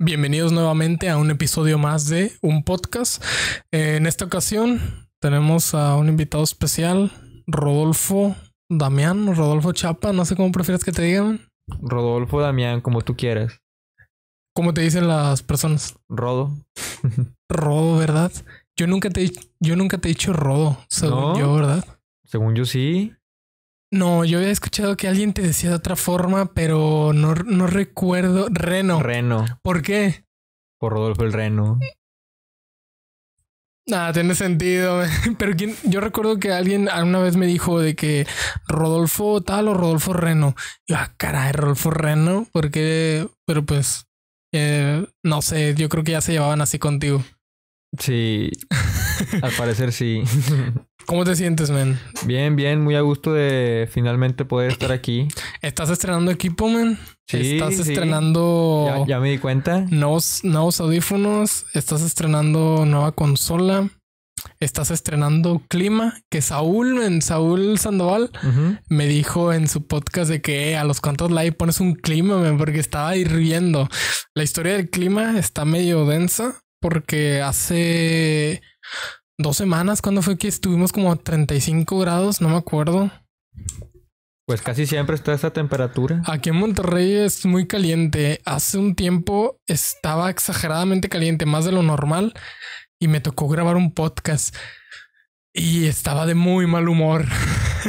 Bienvenidos nuevamente a un episodio más de un podcast. Eh, en esta ocasión tenemos a un invitado especial, Rodolfo Damián, Rodolfo Chapa, no sé cómo prefieres que te digan. Rodolfo Damián, como tú quieras. ¿Cómo te dicen las personas? Rodo. Rodo, ¿verdad? Yo nunca te, yo nunca te he dicho Rodo, según yo, ¿verdad? Según yo sí. No, yo había escuchado que alguien te decía de otra forma, pero no, no recuerdo. Reno. Reno. ¿Por qué? Por Rodolfo el Reno. Nada, ah, tiene sentido. Pero ¿quién? yo recuerdo que alguien alguna vez me dijo de que Rodolfo tal o Rodolfo Reno. Yo, ah, caray, Rodolfo Reno, porque, pero pues, eh, no sé, yo creo que ya se llevaban así contigo. Sí, al parecer sí. ¿Cómo te sientes, men? Bien, bien, muy a gusto de finalmente poder estar aquí. ¿Estás estrenando equipo, men? Sí. Estás estrenando. Ya, me di cuenta. Nuevos, audífonos, estás estrenando nueva consola, estás estrenando clima. Que Saúl, men, Saúl Sandoval, me dijo en su podcast de que eh, a los cuantos live pones un clima, men, porque estaba hirviendo. La historia del clima está medio densa porque hace dos semanas, cuando fue que estuvimos como a 35 grados, no me acuerdo. Pues casi siempre está esa temperatura. Aquí en Monterrey es muy caliente. Hace un tiempo estaba exageradamente caliente, más de lo normal, y me tocó grabar un podcast y estaba de muy mal humor.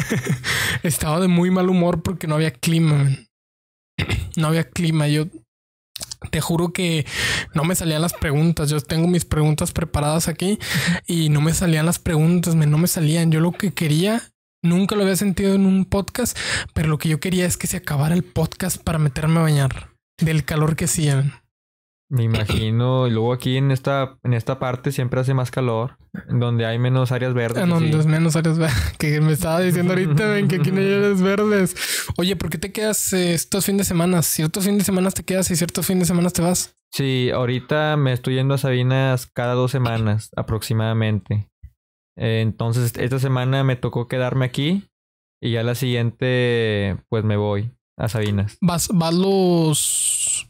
estaba de muy mal humor porque no había clima. No había clima. Yo te juro que no me salían las preguntas. Yo tengo mis preguntas preparadas aquí y no me salían las preguntas, no me salían. Yo lo que quería Nunca lo había sentido en un podcast, pero lo que yo quería es que se acabara el podcast para meterme a bañar del calor que hacían. Me imagino, y luego aquí en esta, en esta parte siempre hace más calor, donde hay menos áreas verdes. En donde es menos áreas verdes, que me estaba diciendo ahorita, ven, que aquí no hay áreas verdes. Oye, ¿por qué te quedas eh, estos fines de semana? ¿Ciertos fines de semana te quedas y ciertos fines de semana te vas? Sí, ahorita me estoy yendo a Sabinas cada dos semanas aproximadamente. Eh, entonces, esta semana me tocó quedarme aquí y ya la siguiente, pues me voy a Sabinas. ¿Vas, vas los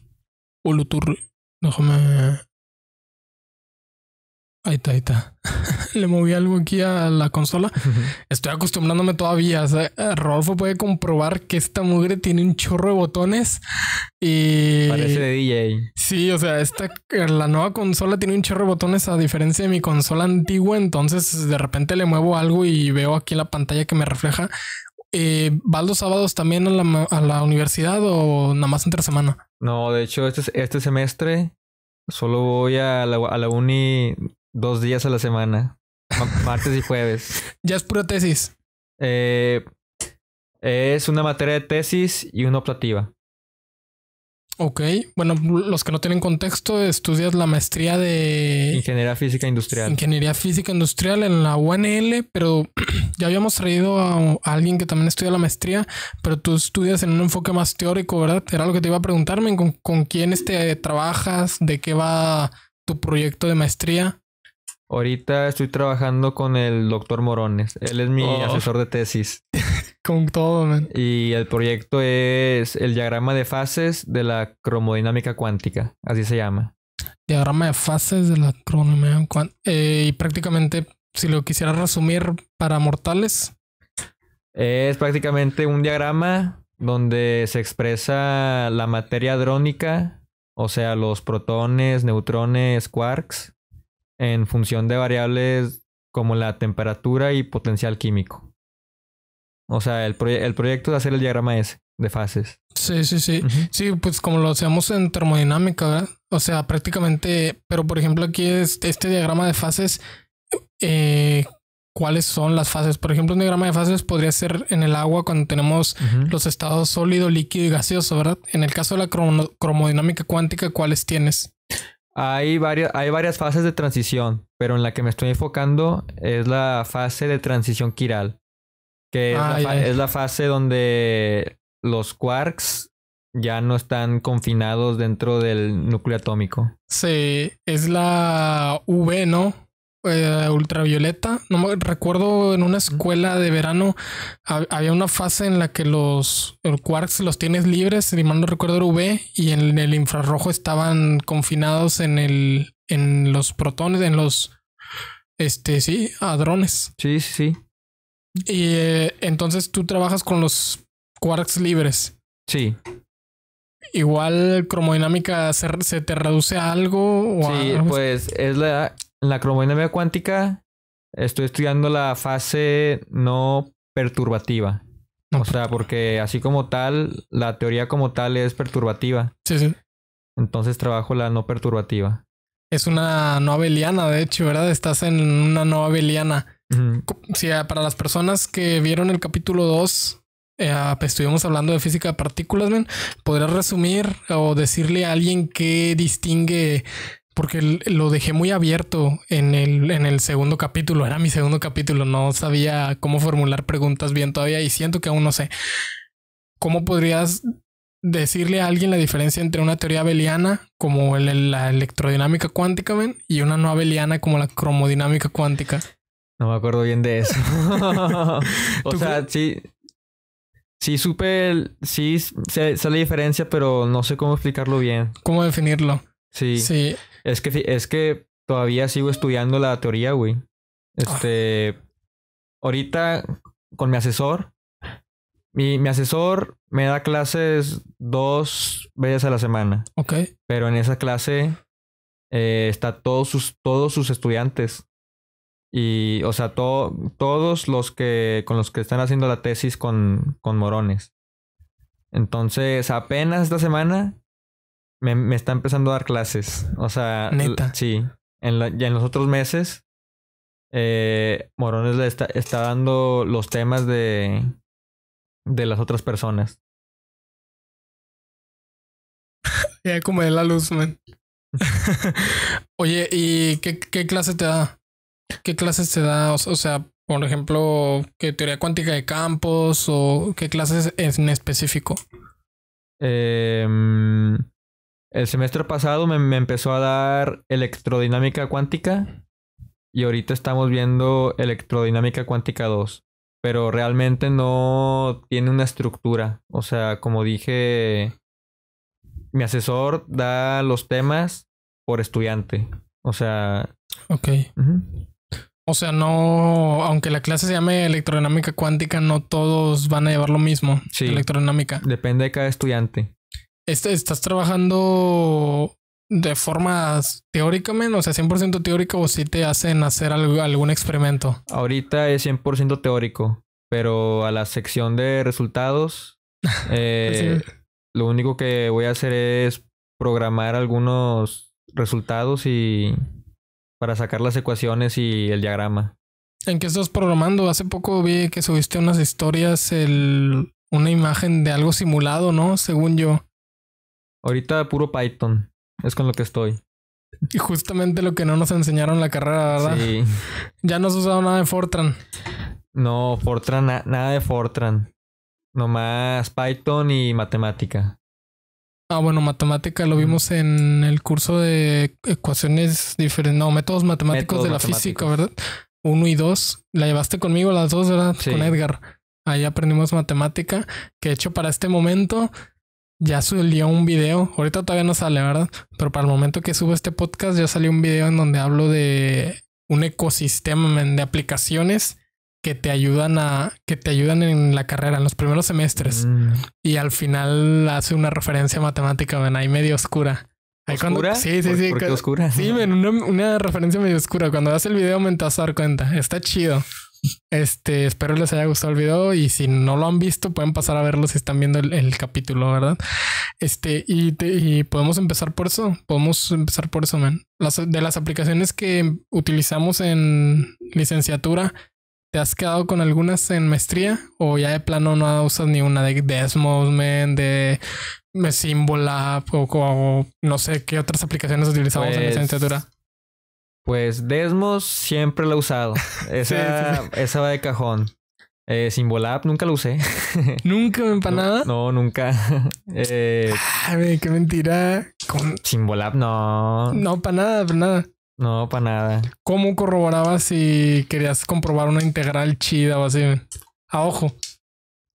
Ulutur Déjame. Ahí está, ahí está. Le moví algo aquí a la consola. Estoy acostumbrándome todavía. O sea, puede comprobar que esta mugre tiene un chorro de botones y. Parece de DJ. Sí, o sea, esta, eh, la nueva consola tiene un chorro de botones a diferencia de mi consola antigua. Entonces, de repente le muevo algo y veo aquí la pantalla que me refleja eh, ¿vas los sábados también a la, a la, universidad o nada más entre semana? No, de hecho, este, este semestre solo voy a la, a la uni dos días a la semana, martes y jueves. ¿Ya es pura tesis? Eh, es una materia de tesis y una optativa. Ok, bueno, los que no tienen contexto, estudias la maestría de... Ingeniería Física Industrial. Ingeniería Física Industrial en la UNL, pero ya habíamos traído a, alguien que también estudia la maestría, pero tú estudias en un enfoque más teórico, ¿verdad? Era lo que te iba a preguntarme, ¿con, con quién este, trabajas? ¿De qué va tu proyecto de maestría? Ahorita estoy trabajando con el doctor Morones. Él es mi oh. asesor de tesis todo, man. Y el proyecto es el diagrama de fases de la cromodinámica cuántica. Así se llama. Diagrama de fases de la cromodinámica cuántica. Eh, y prácticamente, si lo quisiera resumir para mortales. Es prácticamente un diagrama donde se expresa la materia drónica o sea, los protones, neutrones, quarks, en función de variables como la temperatura y potencial químico. O sea, el, proyecto de hacer el diagrama es de fases. Sí, sí, sí. Sí, pues como lo hacemos en termodinámica, ¿verdad? O sea, prácticamente, pero por ejemplo aquí es este diagrama de fases, eh, ¿cuáles son las fases? Por ejemplo, un diagrama de fases podría ser en el agua cuando tenemos los estados sólido, líquido y gaseoso, ¿verdad? En el caso de la cromodinámica cuántica, ¿cuáles tienes? Hay varias, hay varias fases de transición, pero en la que me estoy enfocando es la fase de transición quiral. Ah, es, la fase donde los quarks ya no están confinados dentro del núcleo atómico. Sí, es la V, ¿no? Eh, ultravioleta. No me recuerdo en una escuela de verano había una fase en la que los quarks los tienes libres, si mal no recuerdo era V, y en el infrarrojo estaban confinados en el en los protones, en los este sí, hadrones. Sí, sí, y eh, entonces tú trabajas con los quarks libres. Sí. Igual cromodinámica se, se te reduce a algo. O sí, pues es la, la cromodinámica cuántica. Estoy estudiando la fase no perturbativa. O sea, porque así como tal, la teoría como tal es perturbativa. Sí, sí. Entonces trabajo la no perturbativa. Es una no abeliana, de hecho, ¿verdad? Estás en una no abeliana para las personas que vieron el capítulo 2, eh, pues, estuvimos hablando de física de partículas, ¿ven? ¿Podrías resumir o decirle a alguien qué distingue? Porque lo dejé muy abierto en el, en el segundo capítulo. Era mi segundo capítulo. No sabía cómo formular preguntas bien todavía y siento que aún no sé. ¿Cómo podrías decirle a alguien la diferencia entre una teoría abeliana como la electrodinámica cuántica ¿ven? y una no abeliana como la cromodinámica cuántica? No me acuerdo bien de eso. o sea, sí. Sí supe, sí sé, la diferencia, pero no sé cómo explicarlo bien. ¿Cómo definirlo? Sí. Sí. Es que, es que todavía sigo estudiando la teoría, güey. Este, ahorita con mi asesor, mi, mi, asesor me da clases dos veces a la semana. Ok. Pero en esa clase eh, está todos sus, todos sus estudiantes. Y, o sea, todos los que con los que están haciendo la tesis con, con morones. Entonces, apenas esta semana me, me, está empezando a dar clases. O sea, sí. En ya en los otros meses, eh, Morones le está, está, dando los temas de, de las otras personas. Ya como de la luz, man. Oye, ¿y qué, qué clase te da? ¿Qué clases te da? O sea, por ejemplo, ¿qué teoría cuántica de campos o qué clases en específico? Em, el semestre pasado me, empezó a dar electrodinámica cuántica y ahorita estamos viendo electrodinámica cuántica 2, pero realmente no tiene una estructura. O sea, como dije, mi asesor da los temas por estudiante. O sea... Ok. O sea, no, aunque la clase se llame electrodinámica cuántica, no todos van a llevar lo mismo. Sí. Electrodinámica. Depende de cada estudiante. Este, ¿Estás trabajando de formas teórica, O sea, 100% teórica o si te hacen hacer algún experimento. Ahorita es 100% teórico, pero a la sección de resultados, eh, lo único que voy a hacer es programar algunos resultados y para sacar las ecuaciones y el diagrama. ¿En qué estás programando? Hace poco vi que subiste unas historias, el, una imagen de algo simulado, ¿no? Según yo. Ahorita puro Python, es con lo que estoy. Y justamente lo que no nos enseñaron la carrera, ¿verdad? Sí. Ya no has usado nada de Fortran. No, Fortran, nada de Fortran. Nomás Python y matemática. Ah, bueno, matemática lo vimos en el curso de ecuaciones diferentes, no, métodos matemáticos de la física, ¿verdad? Uno y dos. La llevaste conmigo las dos, ¿verdad? Con Edgar. Ahí aprendimos matemática, que de hecho para este momento ya salió un video. Ahorita todavía no sale, ¿verdad? Pero para el momento que subo este podcast ya salió un video en donde hablo de un ecosistema de aplicaciones que te ayudan a que te ayudan en la carrera en los primeros semestres mm. y al final hace una referencia matemática ven ahí medio oscura ¿Hay ¿Oscura? sí sí sí oscura sí ven, una, referencia medio oscura cuando veas el video me vas a dar cuenta está chido este espero les haya gustado el video y si no lo han visto pueden pasar a verlo si están viendo el, capítulo verdad este y, y podemos empezar por eso podemos empezar por eso las, de las aplicaciones que utilizamos en licenciatura ¿Te has quedado con algunas en maestría? ¿O ya de plano no usas ni una de Desmos, de Symbola o, o, no sé qué otras aplicaciones utilizamos en la pues licenciatura? Pues Desmos siempre lo he usado. Esa, va de cajón. Eh, Symbolab nunca lo usé. ¿Nunca me nada? No, nunca. eh, Ay, qué mentira. Con... Symbolab no. No, para nada, para nada. No, para nada. ¿Cómo corroborabas si querías comprobar una integral chida o así? A ojo.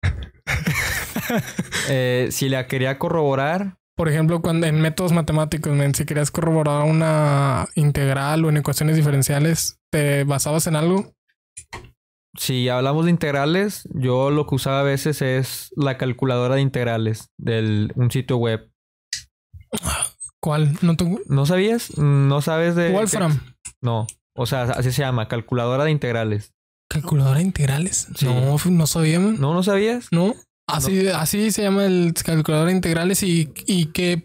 Eh, si la quería corroborar. Por ejemplo, cuando en métodos matemáticos, si querías corroborar una integral o en ecuaciones diferenciales, ¿te basabas en algo? Si hablamos de integrales, yo lo que usaba a veces es la calculadora de integrales de un sitio web. Ah, ¿Cuál? ¿No, ¿No sabías? ¿No sabes de...? Wolfram. No. O sea, así se llama, calculadora de integrales. ¿Calculadora de integrales? No, no sabíamos. ¿No, no sabías? No. Así, así se llama el calculador de integrales y, y que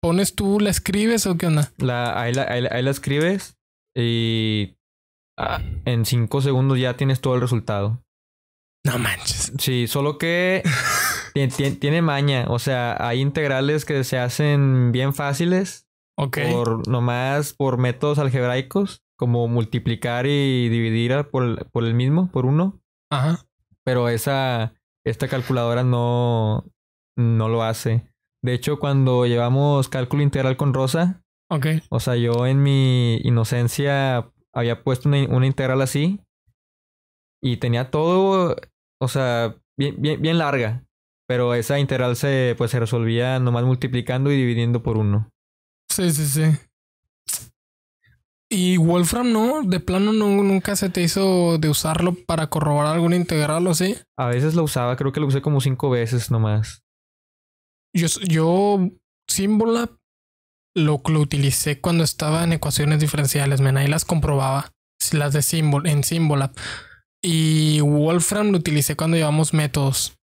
pones tú, la escribes o qué onda? La, ahí, la, ahí la, escribes y ah, en cinco segundos ya tienes todo el resultado. No manches. Sí, solo que tiene maña. O sea, hay integrales que se hacen bien fáciles. Por, nomás por métodos algebraicos, como multiplicar y dividir por, el mismo, por uno. Ajá. Pero esa, esta calculadora no, no lo hace. De hecho, cuando llevamos cálculo integral con Rosa, o sea, yo en mi inocencia había puesto una, integral así y tenía todo, o sea, bien, bien larga. Pero esa integral se, pues, se resolvía nomás multiplicando y dividiendo por uno. Sí, sí, sí. ¿Y Wolfram no? ¿De plano nunca se te hizo de usarlo para corroborar alguna integral o sí. A veces lo usaba, creo que lo usé como cinco veces nomás. Yo, yo lo, lo utilicé cuando estaba en ecuaciones diferenciales, men, ahí las comprobaba, las de Symbol, en Symbolab. Y Wolfram lo utilicé cuando llevamos métodos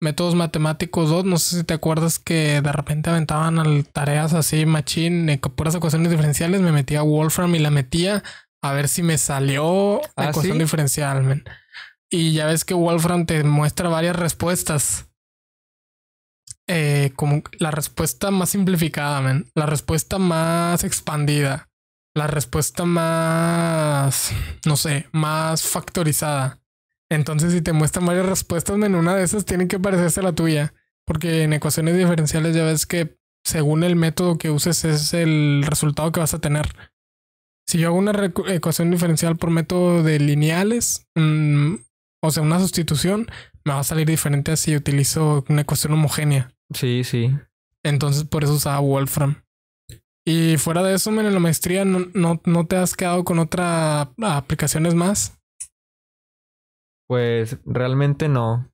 métodos matemáticos 2, no sé si te acuerdas que de repente aventaban tareas así, machín, eh, puras ecuaciones diferenciales, me metía a Wolfram y la metía a ver si me salió la ¿Ah, ecuación diferencial, Y ya ves que Wolfram te muestra varias respuestas. Eh, como la respuesta más simplificada, La respuesta más expandida. La respuesta más, no sé, más factorizada entonces, si te muestran varias respuestas, en una de esas tiene que parecerse a la tuya. Porque en ecuaciones diferenciales ya ves que según el método que uses es el resultado que vas a tener. Si yo hago una ecuación diferencial por método de lineales, mm, o sea, una sustitución, me va a salir diferente a si utilizo una ecuación homogénea. Sí, sí. Entonces por eso usaba Wolfram. Y fuera de eso, en la maestría no, no, no te has quedado con otras aplicaciones más. Pues realmente no.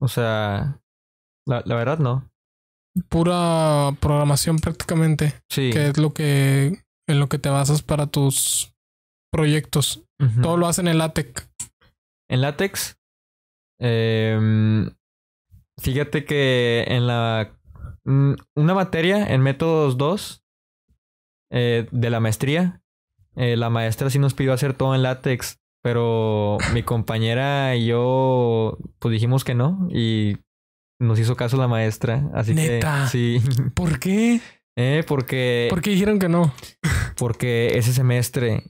O sea, la, verdad no. Pura programación prácticamente. Sí. Que es lo que en lo que te basas para tus proyectos. Todo lo hacen en LaTeX. En LaTeX. Em, fíjate que en la mm, una materia en métodos 2 eh, de la maestría, eh, la maestra sí nos pidió hacer todo en látex pero mi compañera y yo, pues dijimos que no y nos hizo caso la maestra. Así ¿Neta? que sí. ¿Por qué? Eh, porque. ¿Por qué dijeron que no? Porque ese semestre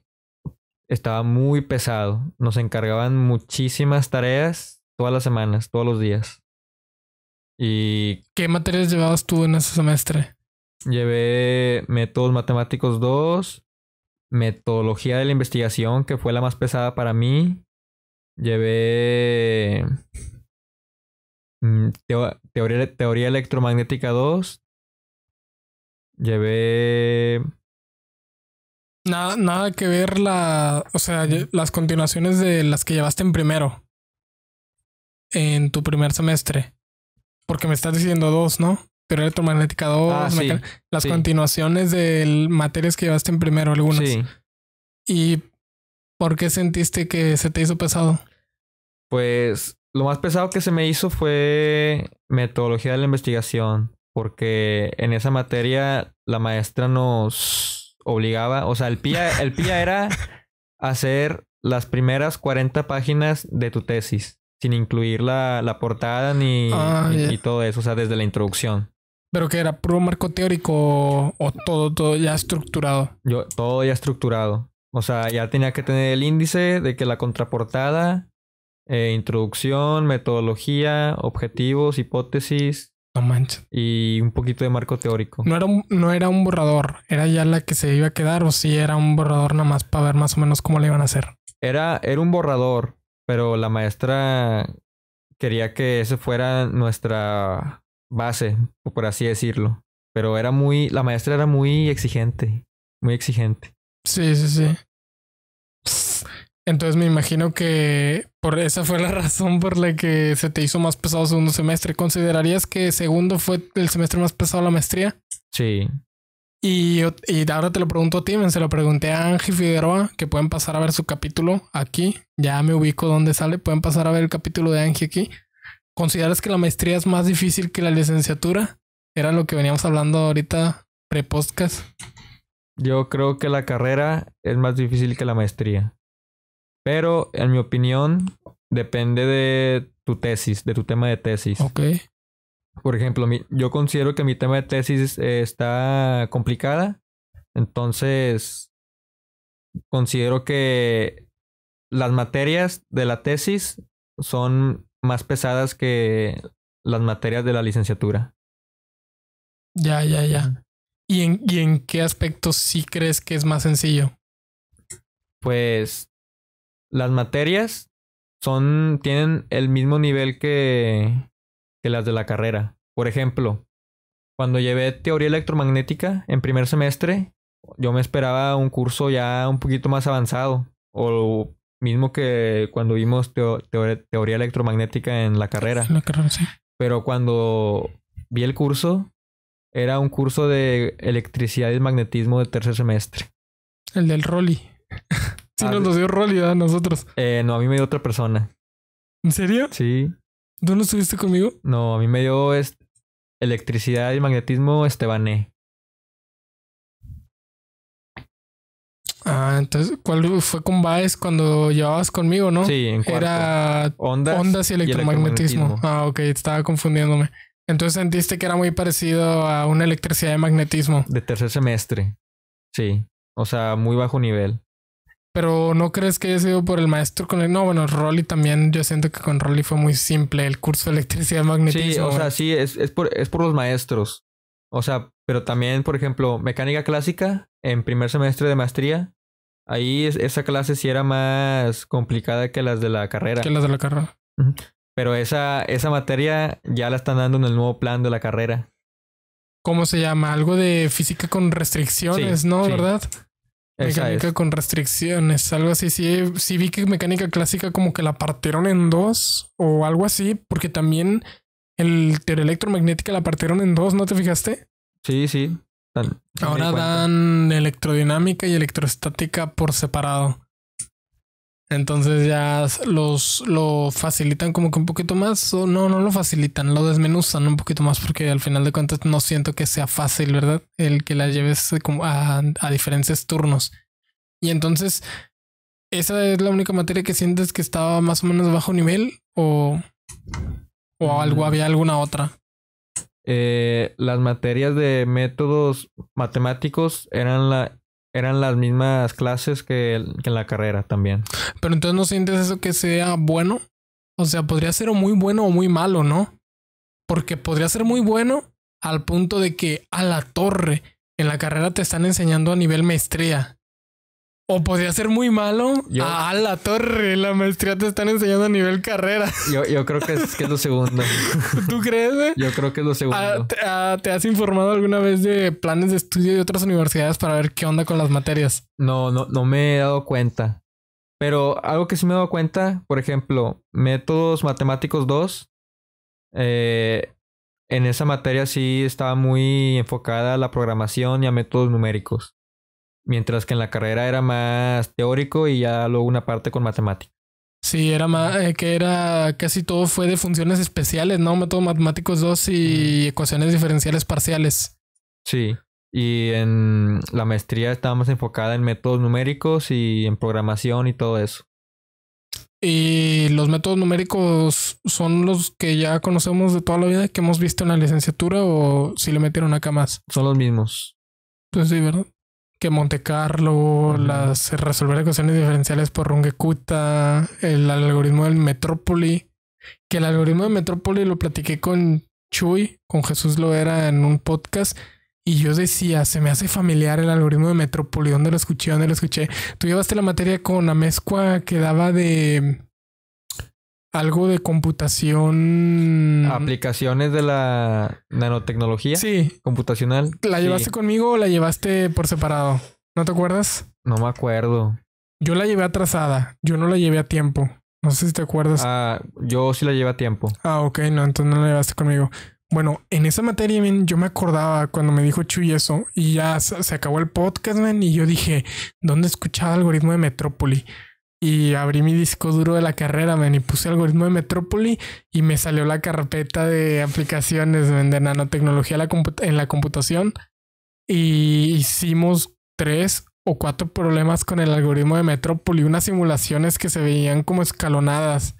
estaba muy pesado. Nos encargaban muchísimas tareas todas las semanas, todos los días. Y. ¿Qué materias llevabas tú en ese semestre? Llevé métodos matemáticos 2, metodología de la investigación, que fue la más pesada para mí. Llevé mm, teoría, teoría electromagnética 2. Llevé... Nada, nada que ver la, o sea, las continuaciones de las que llevaste en primero. En tu primer semestre. Porque me estás diciendo dos, ¿no? pero electromagnética 2, ah, las continuaciones de materias que llevaste en primero, algunas. ¿Y por qué sentiste que se te hizo pesado? Pues lo más pesado que se me hizo fue metodología de la investigación, porque en esa materia la maestra nos obligaba, o sea, el PIA, el PIA era hacer las primeras 40 páginas de tu tesis, sin incluir la, portada ni, ah, todo eso, o sea, desde la introducción. ¿Pero que era puro marco teórico o todo, todo ya estructurado? Yo, todo ya estructurado. O sea, ya tenía que tener el índice de que la contraportada, eh, introducción, metodología, objetivos, hipótesis. No manches. Y un poquito de marco teórico. No era, un, no era un borrador, era ya la que se iba a quedar o si era un borrador nada más para ver más o menos cómo le iban a hacer. Era, era un borrador, pero la maestra quería que ese fuera nuestra base, o por así decirlo. Pero era muy, la maestra era muy exigente, muy exigente. Sí, sí, sí. Entonces me imagino que por esa fue la razón por la que se te hizo más pesado segundo semestre. ¿Considerarías que segundo fue el semestre más pesado de la maestría? Sí. Y, y ahora te lo pregunto a ti, se lo pregunté a Angie Figueroa, que pueden pasar a ver su capítulo aquí. Ya me ubico dónde sale, pueden pasar a ver el capítulo de Angie aquí. ¿Consideras que la maestría es más difícil que la licenciatura? Era lo que veníamos hablando ahorita pre-podcast. Yo creo que la carrera es más difícil que la maestría. Pero, en mi opinión, depende de tu tesis, de tu tema de tesis. Ok. Por ejemplo, yo considero que mi tema de tesis eh, está complicada. Entonces, considero que las materias de la tesis son más pesadas que las materias de la licenciatura. Ya, ya, ya. ¿Y en, en qué aspectos sí crees que es más sencillo? Pues las materias son, tienen el mismo nivel que, que las de la carrera. Por ejemplo, cuando llevé teoría electromagnética en primer semestre, yo me esperaba un curso ya un poquito más avanzado o Mismo que cuando vimos teoría electromagnética en la carrera. Pero cuando vi el curso, era un curso de electricidad y magnetismo de tercer semestre. El del Rolly. sí, ah, nos dio Rolly a nosotros. Eh, no, a mí me dio otra persona. ¿En serio? Sí. ¿Tú no estuviste conmigo? No, a mí me dio electricidad y magnetismo Estebané. Ah, entonces, ¿cuál fue con Baez cuando llevabas conmigo, no? Sí, en cuarto. Era ondas, ondas y, electromagnetismo. Ah, ok, estaba confundiéndome. Entonces sentiste que era muy parecido a una electricidad de magnetismo. De tercer semestre. Sí. O sea, muy bajo nivel. Pero no crees que haya sido por el maestro con él. No, bueno, Rolly también. Yo siento que con Rolly fue muy simple el curso de electricidad y magnetismo. Sí, o sea, sí, es, es por los maestros. O sea, pero también, por ejemplo, mecánica clásica en primer semestre de maestría Ahí esa clase sí era más complicada que las de la carrera. Que las de la carrera. Pero esa, esa materia ya la están dando en el nuevo plan de la carrera. ¿Cómo se llama? Algo de física con restricciones, ¿no? ¿Verdad? mecánica con restricciones, algo así. Sí, sí vi que mecánica clásica como que la partieron en dos o algo así, porque también el teoría electromagnética la partieron en dos, ¿no te fijaste? Sí, sí. Ahora dan electrodinámica y electrostática por separado. Entonces ya los lo facilitan como que un poquito más. O no, no lo facilitan, lo desmenuzan un poquito más porque al final de cuentas no siento que sea fácil, ¿verdad? El que la lleves a, diferentes turnos. Y entonces, ¿esa es la única materia que sientes que estaba más o menos bajo nivel? ¿O, o algo mm. había alguna otra? Eh, las materias de métodos matemáticos eran la eran las mismas clases que, que, en la carrera también. Pero entonces no sientes eso que sea bueno. O sea, podría ser muy bueno o muy malo, ¿no? Porque podría ser muy bueno al punto de que a la torre en la carrera te están enseñando a nivel maestría. O podría ser muy malo. ah, la torre, la maestría te están enseñando a nivel carrera. Yo, creo que es, lo segundo. ¿Tú crees? Yo creo que es lo ah, segundo. Ah, ¿Te, has informado alguna vez de planes de estudio de otras universidades para ver qué onda con las materias? No, no, no me he dado cuenta. Pero algo que sí me he dado cuenta, por ejemplo, métodos matemáticos 2. Eh, en esa materia sí estaba muy enfocada a la programación y a métodos numéricos. Mientras que en la carrera era más teórico y ya luego una parte con matemática. Sí, era más, eh, que era casi todo fue de funciones especiales, ¿no? Métodos matemáticos 2 y ecuaciones diferenciales parciales. Sí. Y en la maestría estábamos más enfocada en métodos numéricos y en programación y todo eso. Y los métodos numéricos son los que ya conocemos de toda la vida que hemos visto en la licenciatura o si le metieron acá más. Son los mismos. Pues sí, ¿verdad? que Monte Carlo, las eh, resolver ecuaciones diferenciales por Runge-Kutta, el algoritmo del Metrópoli, que el algoritmo de Metrópoli lo platiqué con Chuy, con Jesús lo era en un podcast. Y yo decía, se me hace familiar el algoritmo de Metrópoli, ¿dónde lo escuché? ¿Dónde lo escuché? Tú llevaste la materia con Amezcua que daba de algo de computación. Aplicaciones de la nanotecnología. Computacional. ¿La llevaste conmigo o la llevaste por separado? ¿No te acuerdas? No me acuerdo. Yo la llevé atrasada. Yo no la llevé a tiempo. No sé si te acuerdas. Ah, yo sí la llevé a tiempo. Ah, ok, no, entonces no la llevaste conmigo. Bueno, en esa materia, yo me acordaba cuando me dijo Chuy eso y ya se acabó el podcast, y yo dije, ¿dónde escuchaba algoritmo de Metrópoli? y abrí mi disco duro de la carrera, me y puse algoritmo de Metrópoli y me salió la carpeta de aplicaciones de nanotecnología en la computación. Y hicimos tres o cuatro problemas con el algoritmo de Metrópoli, unas simulaciones que se veían como escalonadas,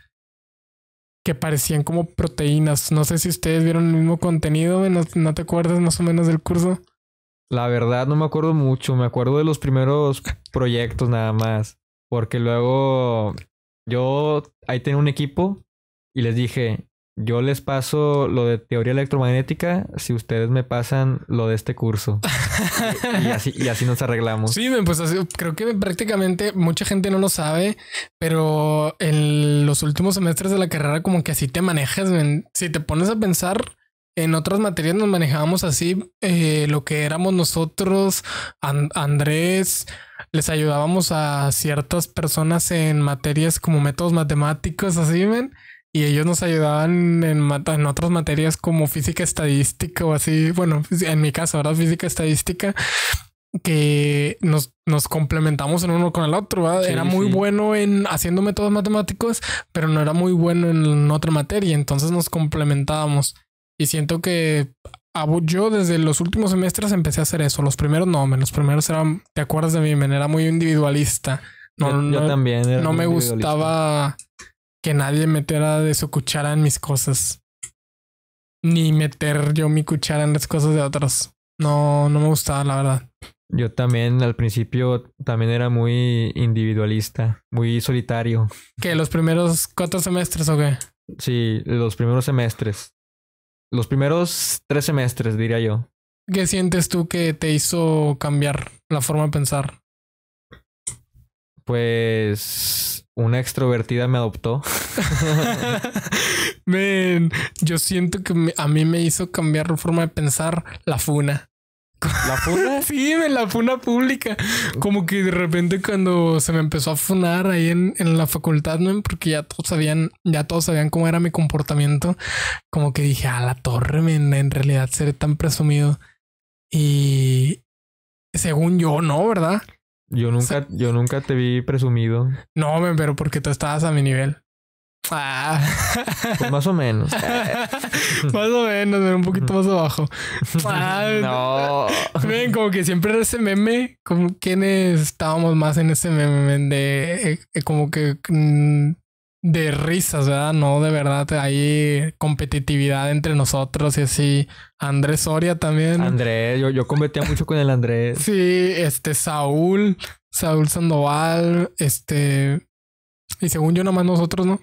que parecían como proteínas. No sé si ustedes vieron el mismo contenido, no te acuerdas más o menos del curso. La verdad no me acuerdo mucho, me acuerdo de los primeros proyectos nada más. Porque luego yo ahí tenía un equipo y les dije, yo les paso lo de teoría electromagnética si ustedes me pasan lo de este curso. y, así, nos arreglamos. Sí, pues creo que prácticamente mucha gente no lo sabe, pero en los últimos semestres de la carrera como que así te manejas. si te pones a pensar, en otras materias nos manejábamos así, eh, lo que éramos nosotros, Andrés les ayudábamos a ciertas personas en materias como métodos matemáticos, así ven. Y ellos nos ayudaban en, otras materias como física estadística o así. Bueno, en mi caso ¿verdad? física estadística que nos, nos complementamos en uno con el otro. era muy bueno en haciendo métodos matemáticos, pero no era muy bueno en otra materia. Entonces nos complementábamos. Y siento que yo desde los últimos semestres empecé a hacer eso. Los primeros no, los primeros eran, te acuerdas de mí, men, era muy individualista. No, yo, también. Era no me gustaba que nadie metiera de su cuchara en mis cosas. Ni meter yo mi cuchara en las cosas de otros. No, no me gustaba, la verdad. Yo también al principio también era muy individualista, muy solitario. ¿Que los primeros cuatro semestres o qué? Sí, los primeros semestres. Los primeros tres semestres, diría yo. ¿Qué sientes tú que te hizo cambiar la forma de pensar? Pues una extrovertida me adoptó. Men, yo siento que a mí me hizo cambiar la forma de pensar la funa. ¿La funa? sí, me la funa pública. Como que de repente cuando se me empezó a funar ahí en, la facultad, ¿no? Porque ya todos sabían, ya todos sabían cómo era mi comportamiento. Como que dije, a la torre, en realidad seré tan presumido. Y según yo, no, ¿verdad? Yo nunca, yo nunca te vi presumido. No, pero porque tú estabas a mi nivel. Ah. Pues más o menos. más o menos, pero un poquito más abajo. Ah. No. Ven, como que siempre era ese meme, como quienes estábamos más en ese meme de eh, eh, como que mm, de risas, ¿verdad? No, de verdad, hay competitividad entre nosotros y así. Andrés Soria también. Andrés, yo, yo competía mucho con el Andrés. Sí, este, Saúl, Saúl Sandoval, este... Y según yo, más nosotros, ¿no?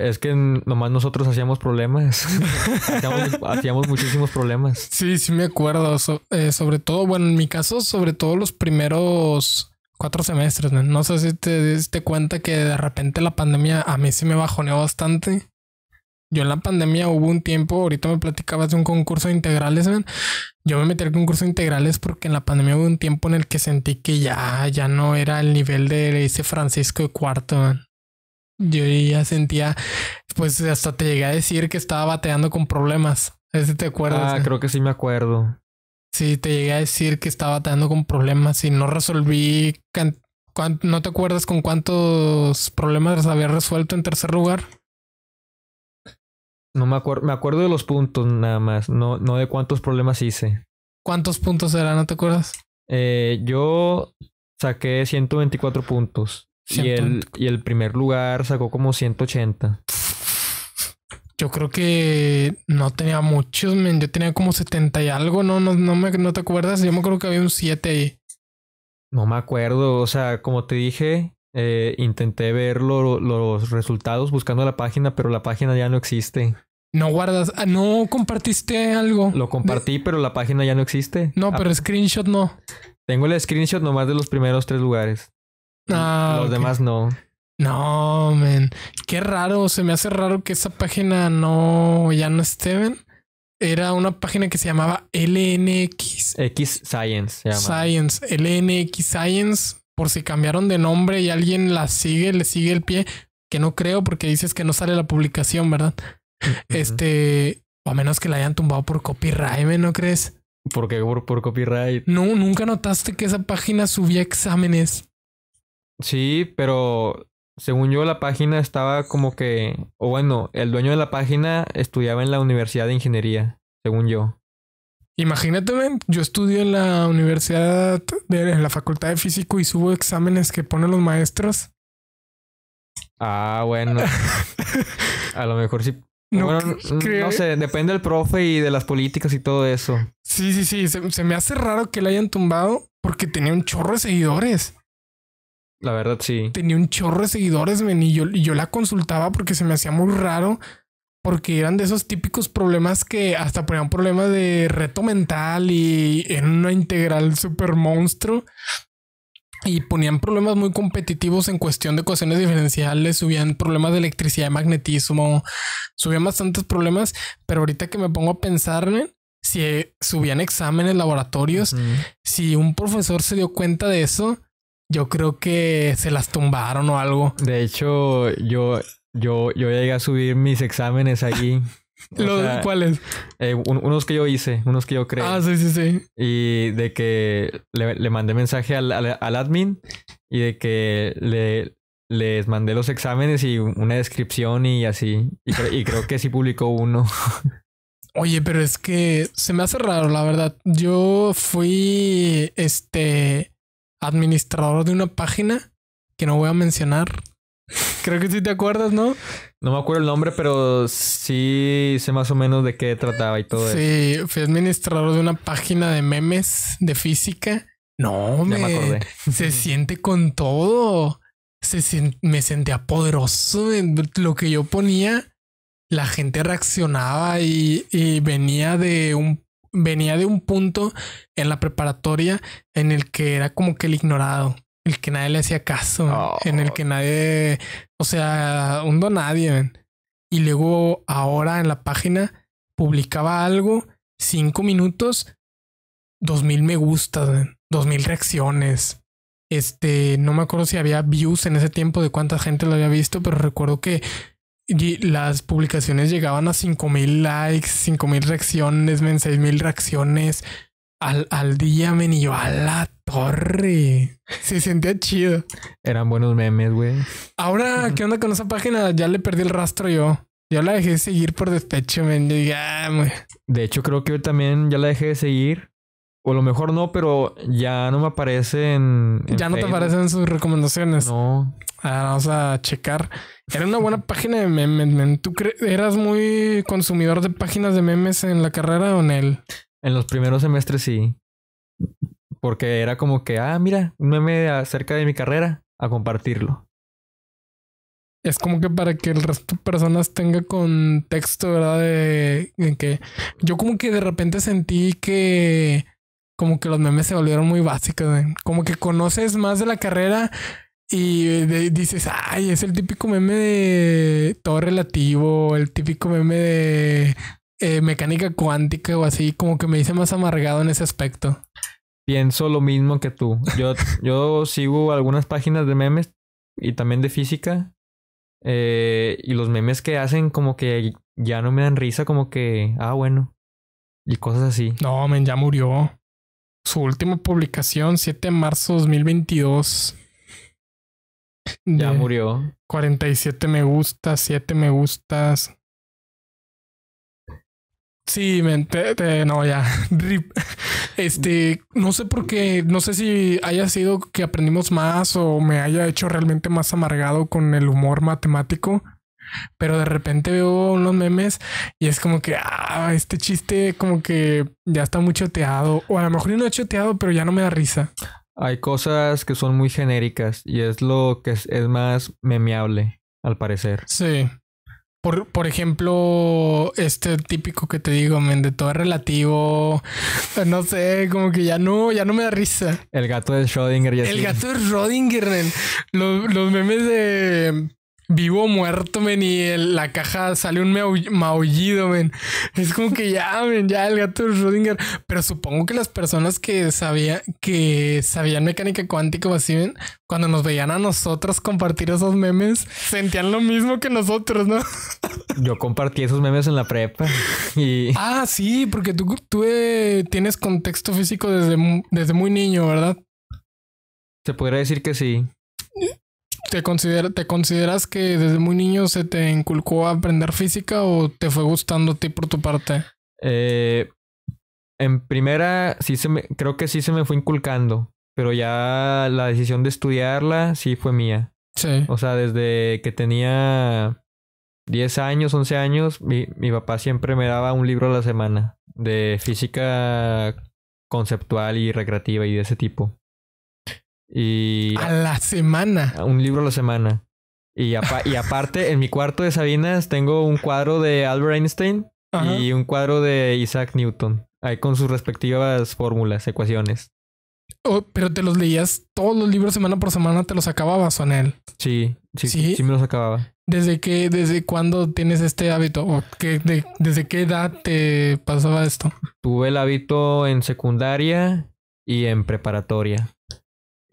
es que nomás nosotros hacíamos problemas. hacíamos, muchísimos problemas. Sí, sí me acuerdo. Eh, sobre todo, bueno, en mi caso, sobre todo los primeros cuatro semestres, No sé si te diste cuenta que de repente la pandemia a mí se me bajoneó bastante. Yo en la pandemia hubo un tiempo, ahorita me platicabas de un concurso de integrales, man. Yo me metí al concurso de integrales porque en la pandemia hubo un tiempo en el que sentí que ya, ya no era el nivel de ese Francisco de Cuarto, man yo ya sentía, pues hasta te llegué a decir que estaba bateando con problemas. ¿Ese te acuerdas? Ah, creo que sí me acuerdo. Sí, te llegué a decir que estaba bateando con problemas y no resolví. ¿No te acuerdas con cuántos problemas había resuelto en tercer lugar? No me acuerdo, me acuerdo de los puntos nada más, no, no de cuántos problemas hice. ¿Cuántos puntos eran? ¿No te acuerdas? Eh, yo saqué 124 puntos. Y el, y el, primer lugar sacó como 180. Yo creo que no tenía muchos, yo tenía como 70 y algo, no, no, no, te acuerdas, yo me acuerdo que había un 7 ahí. No me acuerdo, o sea, como te dije, eh, intenté ver los resultados buscando la página, pero la página ya no existe. No guardas, ah, no compartiste algo. Lo compartí, pero la página ya no existe. No, ah. pero screenshot no. Tengo el screenshot nomás de los primeros tres lugares. No, Los demás no. No, men. Qué raro. Se me hace raro que esa página no ya no esté, Era una página que se llamaba LNX. X Science. Science. LNX Science. Por si cambiaron de nombre y alguien la sigue, le sigue el pie. Que no creo porque dices que no sale la publicación, ¿verdad? Este. O a menos que la hayan tumbado por copyright, ¿no crees? Porque por, por copyright. No, nunca notaste que esa página subía exámenes. Sí, pero según yo la página estaba como que, o bueno, el dueño de la página estudiaba en la Universidad de Ingeniería, según yo. Imagínate, ben, yo estudio en la Universidad de en la Facultad de Físico y subo exámenes que ponen los maestros. Ah, bueno. A lo mejor sí. No, sé, depende del profe y de las políticas y todo eso. Sí, sí, sí. Se, me hace raro que le hayan tumbado porque tenía un chorro de seguidores. La verdad, sí. Tenía un chorro de seguidores, men, y yo, yo la consultaba porque se me hacía muy raro. Porque eran de esos típicos problemas que hasta ponían problemas de reto mental y en una integral super monstruo. Y ponían problemas muy competitivos en cuestión de ecuaciones diferenciales, subían problemas de electricidad y magnetismo, subían bastantes problemas, pero ahorita que me pongo a pensar, si eh, subían exámenes, laboratorios, si un profesor se dio cuenta de eso, yo creo que se las tumbaron o algo. De hecho, yo, yo, yo llegué a subir mis exámenes allí ¿Los cuáles? Eh, unos que yo hice, unos que yo creo Ah, sí, sí, sí. Y de que le, mandé mensaje al, admin y de que le, les mandé los exámenes y una descripción y así. Y, y creo que sí publicó uno. Oye, pero es que se me hace raro, la verdad. Yo fui, este, administrador de una página que no voy a mencionar. Creo que sí te acuerdas, ¿no? No me acuerdo el nombre, pero sí sé más o menos de qué trataba y todo eso. Sí, fui administrador de una página de memes de física. No, me, se siente con todo. Se me sentía poderoso. Lo que yo ponía, la gente reaccionaba y venía de un venía de un punto en la preparatoria en el que era como que el ignorado, el que nadie le hacía caso, en el oh. que nadie, o sea, un don nadie. Y luego ahora en la página publicaba algo, cinco minutos, dos mil me gustas, dos mil reacciones. Este, no me acuerdo si había views en ese tiempo de cuánta gente lo había visto, pero recuerdo que y las publicaciones llegaban a 5000 likes, 5000 reacciones, men, 6000 reacciones al, al día, men, y yo a la torre. Se sentía chido. Eran buenos memes, güey. Ahora, ¿qué onda con esa página? Ya le perdí el rastro yo. Yo la dejé seguir por despecho, men. dije, ah, De hecho, creo que yo también ya la dejé de seguir. O a lo mejor no, pero ya no me aparecen. ya no te aparecen sus recomendaciones. No. Ah, vamos a checar. Era una buena página de memes, ¿Tú eras muy consumidor de páginas de memes en la carrera o en él? En los primeros semestres sí. Porque era como que, ah, mira, un meme acerca de mi carrera, a compartirlo. Es como que para que el resto de personas tenga contexto, ¿verdad? De, de que yo como que de repente sentí que como que los memes se volvieron muy básicos. Como que conoces más de la carrera y dices, ay, es el típico meme de todo relativo, el típico meme de eh, mecánica cuántica o así, como que me hice más amargado en ese aspecto. Pienso lo mismo que tú. Yo, yo sigo algunas páginas de memes y también de física. Eh, y los memes que hacen como que ya no me dan risa, como que, ah, bueno. Y cosas así. No, men, ya murió su última publicación, 7 de marzo 2022. ya murió. 47 me gustas, 7 me gustas. Sí, me no, ya. Este, no sé por qué, no sé si haya sido que aprendimos más o me haya hecho realmente más amargado con el humor matemático. Pero de repente veo unos memes y es como que, ah, este chiste como que ya está muy choteado. O a lo mejor no ha choteado, pero ya no me da risa. Hay cosas que son muy genéricas y es lo que es, más memeable, al parecer. Sí. Por, por, ejemplo, este típico que te digo, men, de todo es relativo. No sé, como que ya no, ya no me da risa. El gato de Schrödinger El gato de Schrödinger, los memes de vivo o muerto, men, y la caja sale un maullido, men. Es como que ya, men, ya el gato de Schrödinger. Pero supongo que las personas que sabían, que sabían mecánica cuántica o así, men, cuando nos veían a nosotros compartir esos memes, sentían lo mismo que nosotros, ¿no? Yo compartí esos memes en la prepa y... Ah, sí, porque tú, tú eh, tienes contexto físico desde, desde muy niño, ¿verdad? Se podría decir que sí. ¿Te, consideras que desde muy niño se te inculcó a aprender física o te fue gustando a ti por tu parte? Eh, en primera, sí se me, creo que sí se me fue inculcando, pero ya la decisión de estudiarla sí fue mía. Sí. O sea, desde que tenía 10 años, 11 años, mi, mi papá siempre me daba un libro a la semana de física conceptual y recreativa y de ese tipo. Y a la semana. Un libro a la semana. Y, y aparte, en mi cuarto de Sabinas tengo un cuadro de Albert Einstein y un cuadro de Isaac Newton. Ahí con sus respectivas fórmulas, ecuaciones. Oh, pero te los leías todos los libros semana por semana, te los acababas, Sonel Sí, sí, sí, sí, me los acababa. ¿Desde qué, desde cuándo tienes este hábito? ¿O qué, desde qué edad te pasaba esto? Tuve el hábito en secundaria y en preparatoria.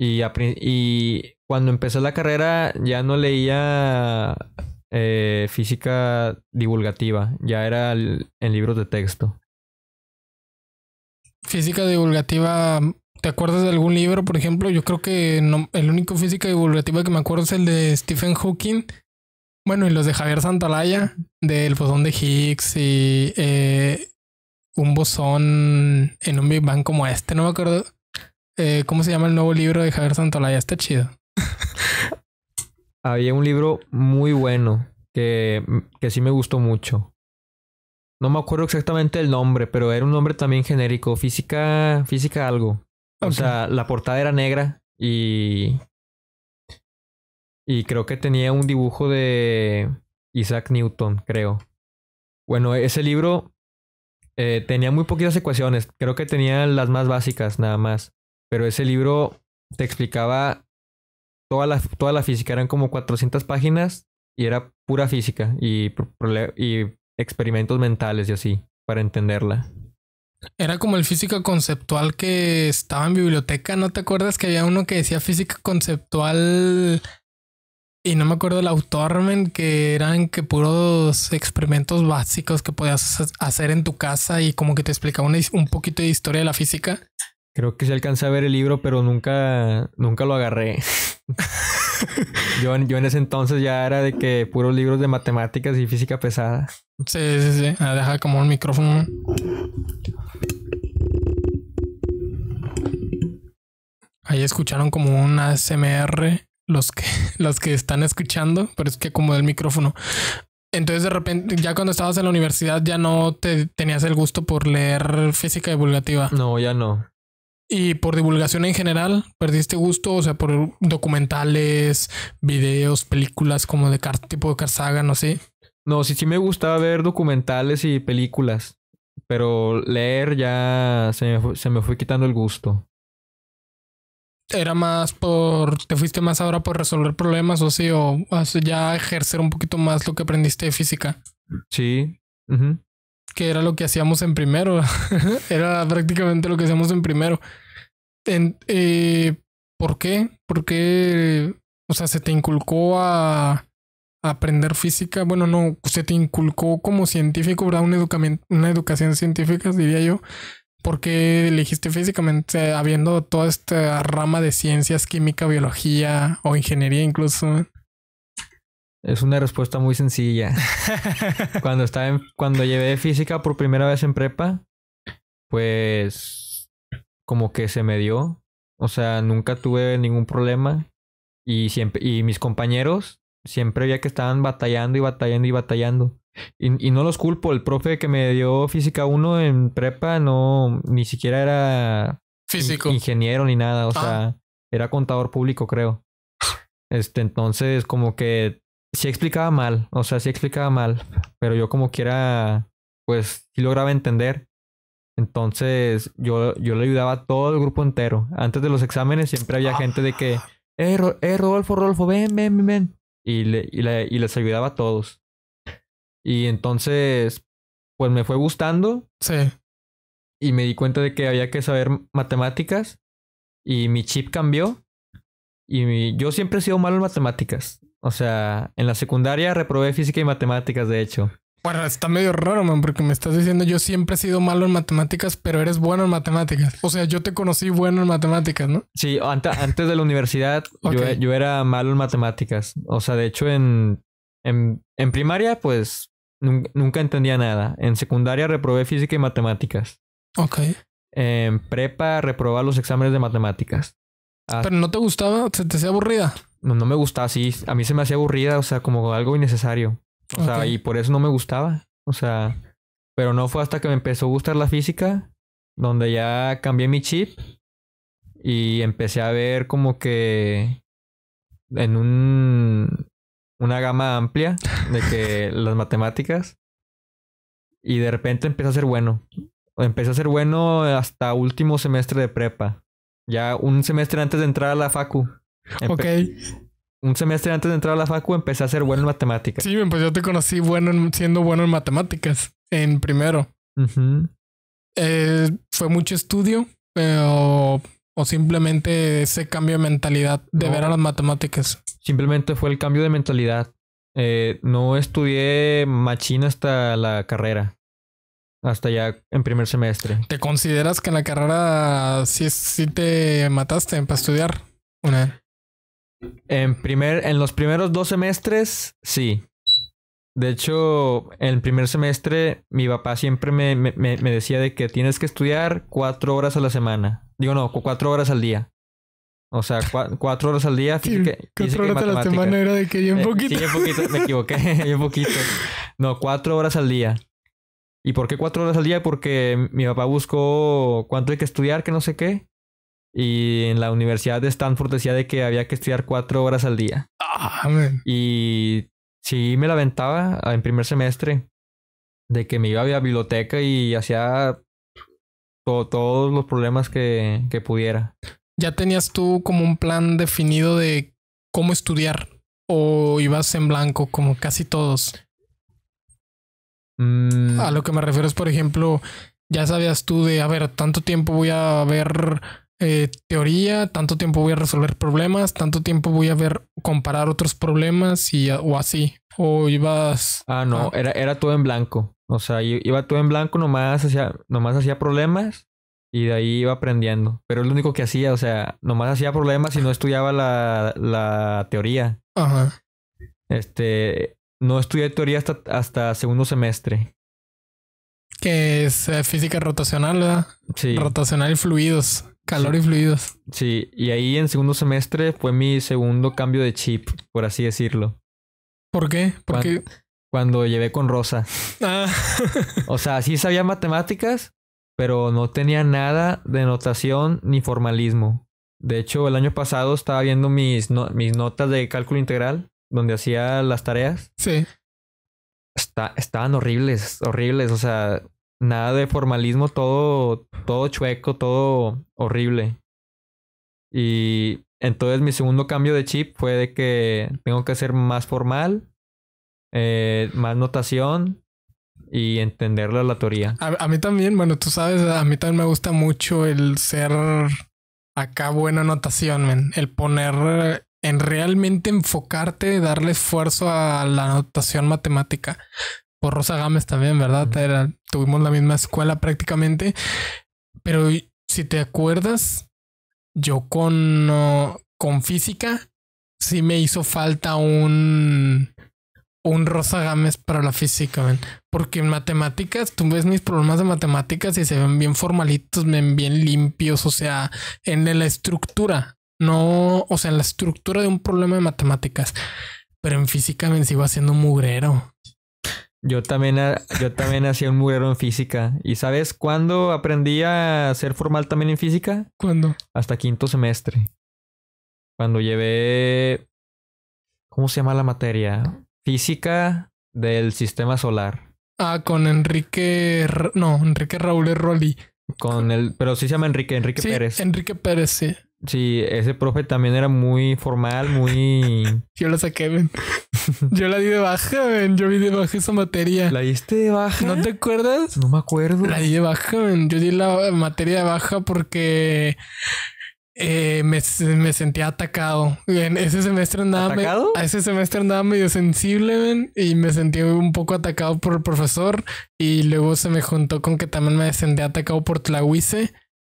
Y, cuando empecé la carrera ya no leía eh, física divulgativa, ya era el, en libros de texto. Física divulgativa, ¿te acuerdas de algún libro, por ejemplo? Yo creo que el único física divulgativa que me acuerdo es el de Stephen Hawking. Bueno, y los de Javier Santalaya, del bosón de Higgs y eh, un bosón en un Big Bang como este, no me acuerdo. Eh, ¿cómo se llama el nuevo libro de Javier Santolaya? Está chido. Había un libro muy bueno que, que sí me gustó mucho. No me acuerdo exactamente el nombre, pero era un nombre también genérico, física, física algo. O sea, la portada era negra y y creo que tenía un dibujo de Isaac Newton, creo. Bueno, ese libro eh, tenía muy poquitas ecuaciones. Creo que tenía las más básicas nada más pero ese libro te explicaba toda la, toda la física, eran como 400 páginas y era pura física y, y experimentos mentales y así, para entenderla. Era como el física conceptual que estaba en biblioteca, ¿no te acuerdas que había uno que decía física conceptual y no me acuerdo el autor, men, que eran que puros experimentos básicos que podías hacer en tu casa y como que te explicaba un, un poquito de historia de la física? Creo que se alcanza a ver el libro, pero nunca, nunca lo agarré. yo, en ese entonces ya era de que puros libros de matemáticas y física pesada. Sí, sí, sí. Ah, deja como un micrófono. Ahí escucharon como un ASMR los que, los que están escuchando, pero es que como el micrófono. Entonces de repente, ya cuando estabas en la universidad, ya no te tenías el gusto por leer física divulgativa. No, ya no y por divulgación en general, perdiste gusto, o sea, por documentales, videos, películas como de tipo de carzaga, o así. No, sí, sí me gustaba ver documentales y películas, pero leer ya se me fue, quitando el gusto. Era más por, te fuiste más ahora por resolver problemas o sí? o ya ejercer un poquito más lo que aprendiste de física. Sí que era lo que hacíamos en primero. era prácticamente lo que hacíamos en primero. Eh, ¿Por qué? ¿Por qué? O sea, se te inculcó a, aprender física. Bueno, no, se te inculcó como científico, ¿verdad? Una, una educación científica, diría yo. ¿Por qué elegiste físicamente, habiendo toda esta rama de ciencias, química, biología o ingeniería incluso? Es una respuesta muy sencilla. cuando estaba cuando llevé física por primera vez en prepa, pues como que se me dio. O sea, nunca tuve ningún problema. Y siempre, y mis compañeros siempre veía que estaban batallando y batallando y batallando. Y, no los culpo, el profe que me dio física 1 en prepa no ni siquiera era físico, ingeniero ni nada, o ah. sea, era contador público, creo. Este, entonces como que sí explicaba mal, o sea, sí explicaba mal, pero yo como quiera, pues sí lograba entender. Entonces yo, yo le ayudaba a todo el grupo entero. Antes de los exámenes siempre había gente de que, eh, Rolfo, eh, Rodolfo, Rodolfo, ven, ven, ven, Y, le, y, les ayudaba a todos. Y entonces, pues me fue gustando. Sí. Y me di cuenta de que había que saber matemáticas. Y mi chip cambió. Y yo siempre he sido malo en matemáticas. O sea, en la secundaria reprobé física y matemáticas, de hecho. Bueno, está medio raro, man, porque me estás diciendo yo siempre he sido malo en matemáticas, pero eres bueno en matemáticas. O sea, yo te conocí bueno en matemáticas, ¿no? Sí, antes, de la universidad yo, era malo en matemáticas. O sea, de hecho, en, en, primaria, pues nunca, entendía nada. En secundaria reprobé física y matemáticas. Ok. En prepa reprobaba los exámenes de matemáticas. Ah. Pero no te gustaba, te hacía aburrida no, me gustaba así. A mí se me hacía aburrida, o sea, como algo innecesario. O sea, y por eso no me gustaba. O sea, pero no fue hasta que me empezó a gustar la física, donde ya cambié mi chip y empecé a ver como que en un una gama amplia de que las matemáticas y de repente empecé a ser bueno. Empecé a ser bueno hasta último semestre de prepa. Ya un semestre antes de entrar a la facu. Em, un semestre antes de entrar a la facu empecé a ser bueno en matemáticas. Sí, pues yo te conocí bueno siendo bueno en matemáticas en primero. Eh, ¿Fue mucho estudio o, simplemente ese cambio de mentalidad de ver a las matemáticas? Simplemente fue el cambio de mentalidad. Eh, no estudié machine hasta la carrera. Hasta ya en primer semestre. ¿Te consideras que en la carrera sí, te mataste para estudiar? Una. En, primer, en los primeros dos semestres, sí. De hecho, en el primer semestre, mi papá siempre me, me, decía de que tienes que estudiar cuatro horas a la semana. Digo, no, cuatro horas al día. O sea, cuatro horas al día. cuatro horas a la semana era de que yo un eh, poquito. sí, poquito, me equivoqué, yo poquito. No, cuatro horas al día. ¿Y por qué cuatro horas al día? Porque mi papá buscó cuánto hay que estudiar, que no sé qué. Y en la Universidad de Stanford decía de que había que estudiar cuatro horas al día. Ah, y sí me lamentaba en primer semestre de que me iba a la biblioteca y hacía todos los problemas que, que pudiera. ¿Ya tenías tú como un plan definido de cómo estudiar? ¿O ibas en blanco como casi todos? Mm. A lo que me refiero es, por ejemplo, ya sabías tú de, a ver, tanto tiempo voy a ver eh, teoría, tanto tiempo voy a resolver problemas, tanto tiempo voy a ver, comparar otros problemas y, o así. O ibas... Ah, no, era, era todo en blanco. O sea, iba todo en blanco, nomás hacía, nomás hacía problemas y de ahí iba aprendiendo. Pero es lo único que hacía, o sea, nomás hacía problemas y no estudiaba la, la teoría. Ajá. Este, no estudié teoría hasta, hasta segundo semestre. Que es eh, física rotacional, ¿verdad? Sí. Rotacional y fluidos. Calor y fluidos. Sí, y ahí en segundo semestre fue mi segundo cambio de chip, por así decirlo. ¿Por qué? Porque cuando, cuando llevé con Rosa. Ah. o sea, sí sabía matemáticas, pero no tenía nada de notación ni formalismo. De hecho, el año pasado estaba viendo mis, mis notas de cálculo integral, donde hacía las tareas. Sí. Está, estaban horribles, horribles. O sea, Nada de formalismo, todo, todo chueco, todo horrible. Y entonces mi segundo cambio de chip fue de que tengo que ser más formal, eh, más notación y entender la teoría. A, a, mí también, bueno, tú sabes, a mí también me gusta mucho el ser acá buena notación, men. el poner en realmente enfocarte, darle esfuerzo a la notación matemática por Rosa Gámez también, ¿verdad? tuvimos la misma escuela prácticamente. Pero si te acuerdas, yo con, con física sí me hizo falta un, un Rosa Gámez para la física, porque en matemáticas, tú ves mis problemas de matemáticas y se ven bien formalitos, ven bien limpios, o sea, en la estructura, no, o sea, en la estructura de un problema de matemáticas. Pero en física me sigo haciendo mugrero. Yo también, yo también hacía un murero en física. ¿Y sabes cuándo aprendí a ser formal también en física? ¿Cuándo? Hasta quinto semestre. Cuando llevé. ¿Cómo se llama la materia? Física del sistema solar. Ah, con Enrique. No, Enrique Raúl Rolli. Con el. Pero sí se llama Enrique, Enrique sí, Pérez. Enrique Pérez, sí. Sí, ese profe también era muy formal, muy. Yo lo saqué, ven. Yo la di de baja, ven. Yo di de baja esa materia. ¿La diste de baja? ¿No te acuerdas? No me acuerdo. La di de baja, ven. Yo di la materia de baja porque eh, me, sentía atacado. En ese semestre andaba, a ese semestre andaba medio sensible, ven, y me sentí un poco atacado por el profesor. Y luego se me juntó con que también me sentía atacado por Tlahuice.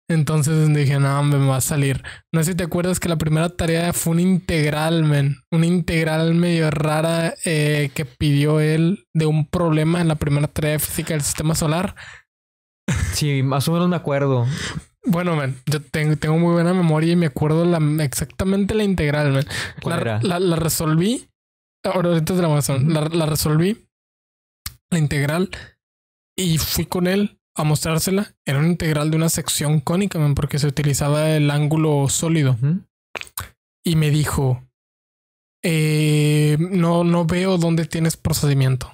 Entonces dije, no, me va a salir. No sé si te acuerdas que la primera tarea fue una integral, men. Una integral medio rara eh, que pidió él de un problema en la primera tarea de física del sistema solar. Sí, más o menos me acuerdo. Bueno, man, yo tengo, tengo muy buena memoria y me acuerdo la, exactamente la integral, men. la, La, resolví. Ahora, ahorita la razón. la resolví. La integral. Y fui con él a mostrársela, era una integral de una sección cónica, porque se utilizaba el ángulo sólido. Y me dijo, eh, no, no veo dónde tienes procedimiento.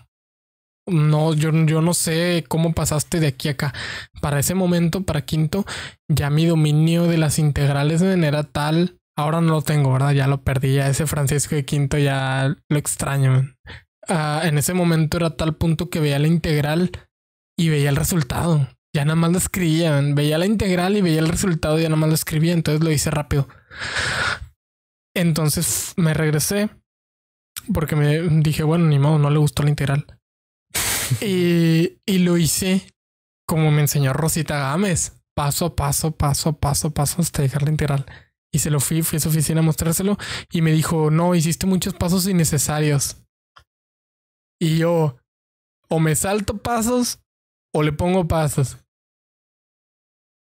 No, yo, yo no sé cómo pasaste de aquí a acá. Para ese momento, para quinto, ya mi dominio de las integrales era tal. Ahora no lo tengo, ¿verdad? Ya lo perdí. Ya ese Francisco de quinto ya lo extraño. Ah, en ese momento era tal punto que veía la integral y veía el resultado. Ya nada más lo escribía, veía la integral y veía el resultado y ya nada más lo escribía, entonces lo hice rápido. Entonces me regresé porque me dije, bueno, ni modo, no le gustó la integral. y, lo hice como me enseñó Rosita Gámez, paso paso, paso paso, paso hasta dejar la integral. Y se lo fui, fui a su oficina a mostrárselo y me dijo, no, hiciste muchos pasos innecesarios. Y yo, o me salto pasos o le pongo pasos.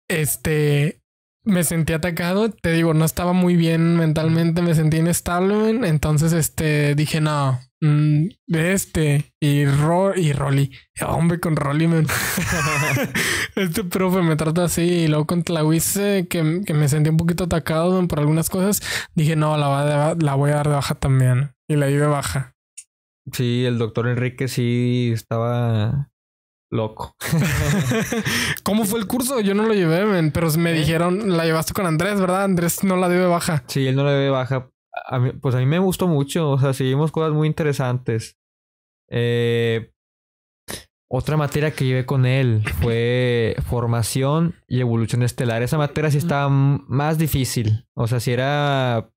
Este, me sentí atacado, te digo, no estaba muy bien mentalmente, me sentí inestable, entonces este dije, no, de mm, este y Ro y Rolly, hombre con Rolly, este profe me trata así y luego con Tlahuice que, que me sentí un poquito atacado por algunas cosas, dije, no, la, la voy a dar de baja también y la di de baja. Sí, el doctor Enrique sí estaba loco. ¿Cómo fue el curso? Yo no lo llevé, pero me ¿Eh? dijeron, la llevaste con Andrés, ¿verdad? Andrés no la debe baja. Sí, él no la debe baja. pues a mí me gustó mucho, o sea, seguimos cosas muy interesantes. Eh, otra materia que llevé con él fue formación y evolución estelar. Esa materia sí estaba más difícil, o sea, si sí era...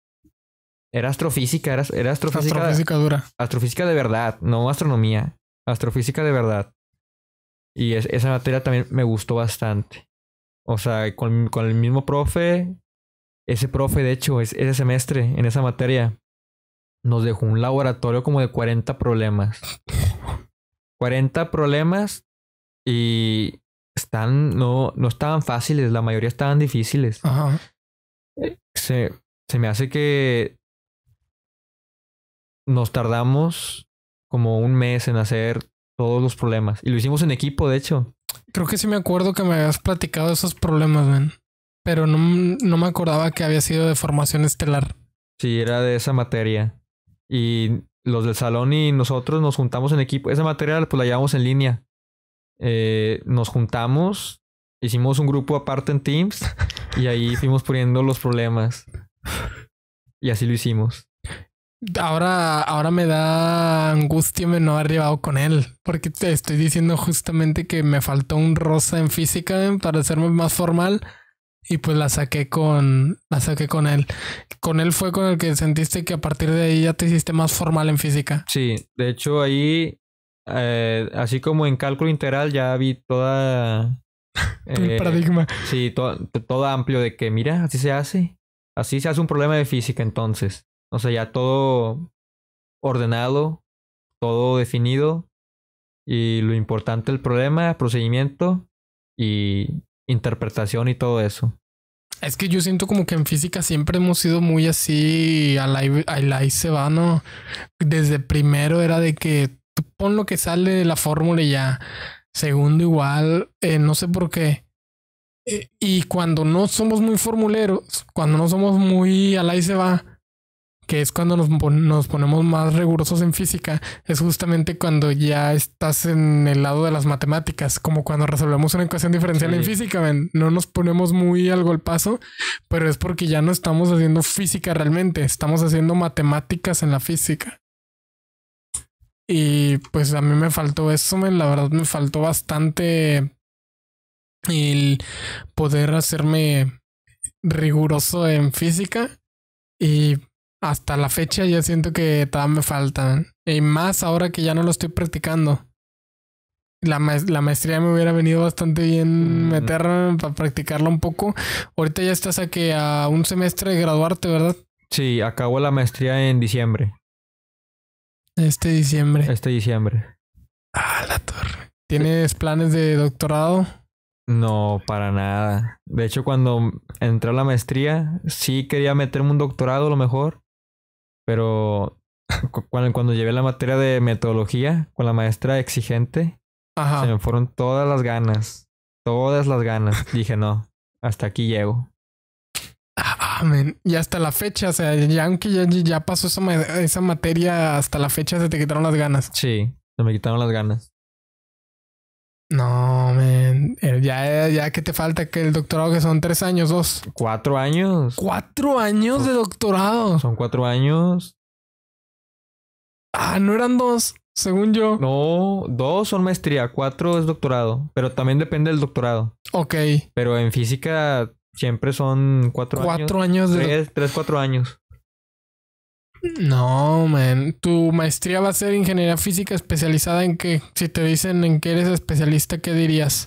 Era astrofísica, era, era astrofísica. Astrofísica dura. Astrofísica de verdad, no astronomía. Astrofísica de verdad. Y esa materia también me gustó bastante. O sea, con, el mismo profe, ese profe, de hecho, ese semestre, en esa materia, nos dejó un laboratorio como de 40 problemas. 40 problemas y están, no, no estaban fáciles, la mayoría estaban difíciles. Eh, se me hace que nos tardamos como un mes en hacer todos los problemas. Y lo hicimos en equipo, de hecho. Creo que sí me acuerdo que me habías platicado esos problemas, man. Pero no, no me acordaba que había sido de formación estelar. Sí, era de esa materia. Y los del salón y nosotros nos juntamos en equipo. Esa materia pues la llevamos en línea. Eh, nos juntamos, hicimos un grupo aparte en Teams y ahí fuimos poniendo los problemas. Y así lo hicimos ahora, ahora me da angustia no haber llevado con él, porque te estoy diciendo justamente que me faltó un rosa en física para hacerme más formal y pues la saqué con la saqué con él. Con él fue con el que sentiste que a partir de ahí ya te hiciste más formal en física. Sí, de hecho ahí eh, así como en cálculo integral ya vi toda eh, paradigma. Sí, todo amplio de que mira, así se hace. Así se hace un problema de física entonces. O sea, ya todo ordenado, todo definido y lo importante el problema, procedimiento y interpretación y todo eso. Es que yo siento como que en física siempre hemos sido muy así, Al la, se va, ¿no? Desde primero era de que pon lo que sale de la fórmula y ya. Segundo igual, eh, no sé por qué. Eh, y cuando no somos muy formuleros, cuando no somos muy al la se va, que es cuando nos, ponemos más rigurosos en física, es justamente cuando ya estás en el lado de las matemáticas, como cuando resolvemos una ecuación diferencial en física, no nos ponemos muy al golpazo, pero es porque ya no estamos haciendo física realmente, estamos haciendo matemáticas en la física. Y pues a mí me faltó eso, la verdad me faltó bastante el poder hacerme riguroso en física y hasta la fecha ya siento que todavía me faltan. Y más ahora que ya no lo estoy practicando. La, maestría me hubiera venido bastante bien mm. meterme para practicarla un poco. Ahorita ya estás a a un semestre de graduarte, ¿verdad? Sí, acabo la maestría en diciembre. Este diciembre. Este diciembre. Ah, la torre. ¿Tienes planes de doctorado? No, para nada. De hecho, cuando entré a la maestría, sí quería meterme un doctorado a lo mejor, pero cuando, cuando llevé la materia de metodología con la maestra exigente, se me fueron todas las ganas. Todas las ganas. Dije, no, hasta aquí llego. Ah, amén Y hasta la fecha, o sea, ya aunque ya, pasó esa, esa materia, hasta la fecha se te quitaron las ganas. Sí, se me quitaron las ganas. No, man. Eh, ya, ya que te falta que el doctorado, que son tres años, dos. Cuatro años. Cuatro años de doctorado. Son cuatro años. Ah, no eran dos, según yo. No, dos son maestría, cuatro es doctorado. Pero también depende del doctorado. Ok. Pero en física siempre son cuatro, años. cuatro años. de... tres, cuatro años. No, man. ¿Tu maestría va a ser ingeniería física especializada en qué? Si te dicen en qué eres especialista, ¿qué dirías?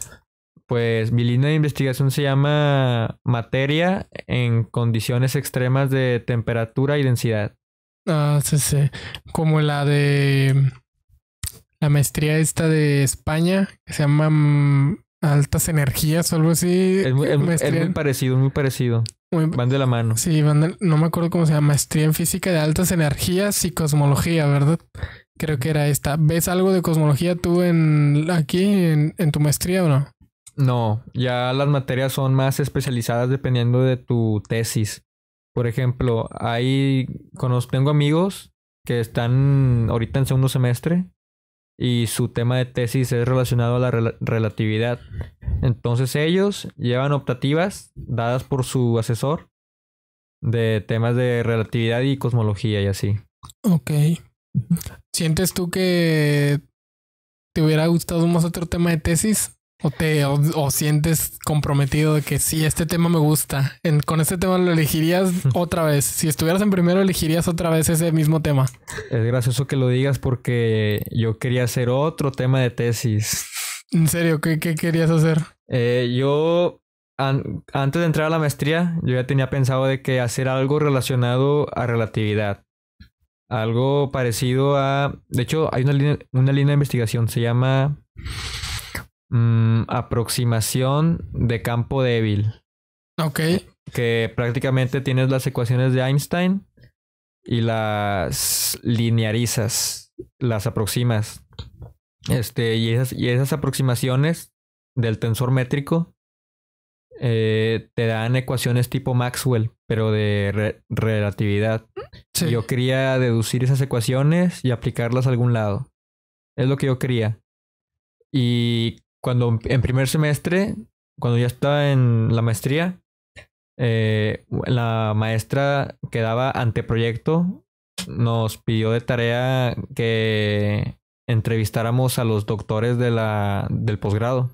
Pues mi línea de investigación se llama materia en condiciones extremas de temperatura y densidad. Ah, sí, sí. Como la de la maestría esta de España, que se llama mm, altas energías o algo así. Es muy, es muy parecido, muy parecido. Van de la mano. Sí, van de, no me acuerdo cómo se llama, maestría en física de altas energías y cosmología, ¿verdad? Creo que era esta. ¿Ves algo de cosmología tú en aquí en, tu maestría o no? No, ya las materias son más especializadas dependiendo de tu tesis. Por ejemplo, hay, conozco, tengo amigos que están ahorita en segundo semestre y su tema de tesis es relacionado a la relatividad. Entonces ellos llevan optativas dadas por su asesor de temas de relatividad y cosmología y así. Ok. ¿Sientes tú que te hubiera gustado más otro tema de tesis? O te o, sientes comprometido de que si este tema me gusta. con este tema lo elegirías otra vez. Si estuvieras en primero, elegirías otra vez ese mismo tema. Es gracioso que lo digas porque yo quería hacer otro tema de tesis. ¿En serio? ¿Qué, querías hacer? Eh, yo antes de entrar a la maestría, yo ya tenía pensado de que hacer algo relacionado a relatividad algo parecido a. De hecho, hay una línea, una línea de investigación, se llama Mm, aproximación de campo débil. Ok. Que prácticamente tienes las ecuaciones de Einstein y las linearizas, las aproximas. Este, y esas, y esas aproximaciones del tensor métrico eh, te dan ecuaciones tipo Maxwell, pero de relatividad. Yo quería deducir esas ecuaciones y aplicarlas a algún lado. Es lo que yo quería. Y cuando en primer semestre, cuando ya estaba en la maestría, eh, la maestra que daba anteproyecto nos pidió de tarea que entrevistáramos a los doctores de la, del posgrado.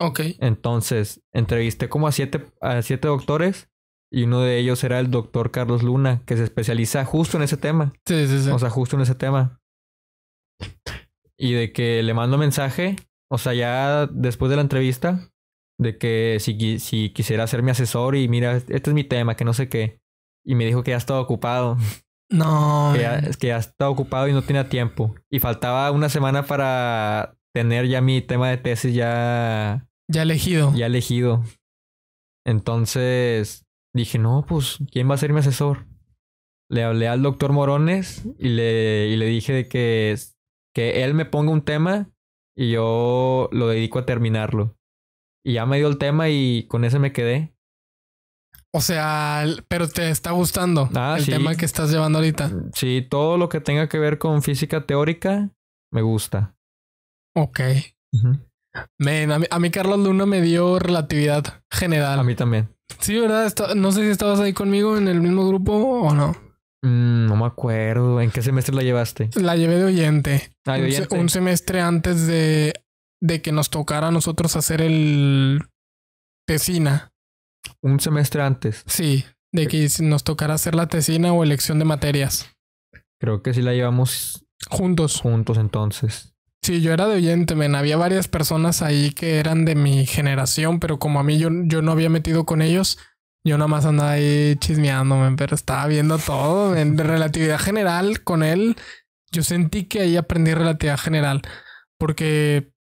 Ok. Entonces, entrevisté como a siete, a siete doctores y uno de ellos era el doctor Carlos Luna, que se especializa justo en ese tema. Sí, sí, sí. O sea, justo en ese tema. Y de que le mando mensaje o sea, ya después de la entrevista, de que si, si quisiera ser mi asesor y mira, este es mi tema, que no sé qué. Y me dijo que ya estaba ocupado. No. Que ya, que estaba ocupado y no tenía tiempo. Y faltaba una semana para tener ya mi tema de tesis ya... Ya elegido. Ya elegido. Entonces dije, no, pues, ¿quién va a ser mi asesor? Le hablé al doctor Morones y le, y le dije de que, que él me ponga un tema y yo lo dedico a terminarlo. Y ya me dio el tema y con ese me quedé. O sea, pero te está gustando ah, el tema que estás llevando ahorita. Mm, sí, todo lo que tenga que ver con física teórica me gusta. Ok. a, mí, Carlos Luna me dio relatividad general. A mí también. Sí, ¿verdad? no sé si estabas ahí conmigo en el mismo grupo o no. Mm, no me acuerdo. ¿En qué semestre la llevaste? La llevé de ah, oyente. Un, semestre antes de, de que nos tocara a nosotros hacer el tesina. Un semestre antes. Sí, de que nos tocara hacer la tesina o elección de materias. Creo que sí la llevamos juntos. Juntos entonces. Sí, yo era de oyente, Había varias personas ahí que eran de mi generación, pero como a mí yo no había metido con ellos, yo nada más andaba ahí chismeándome, pero estaba viendo todo. En relatividad general con él, yo sentí que ahí aprendí relatividad general. Porque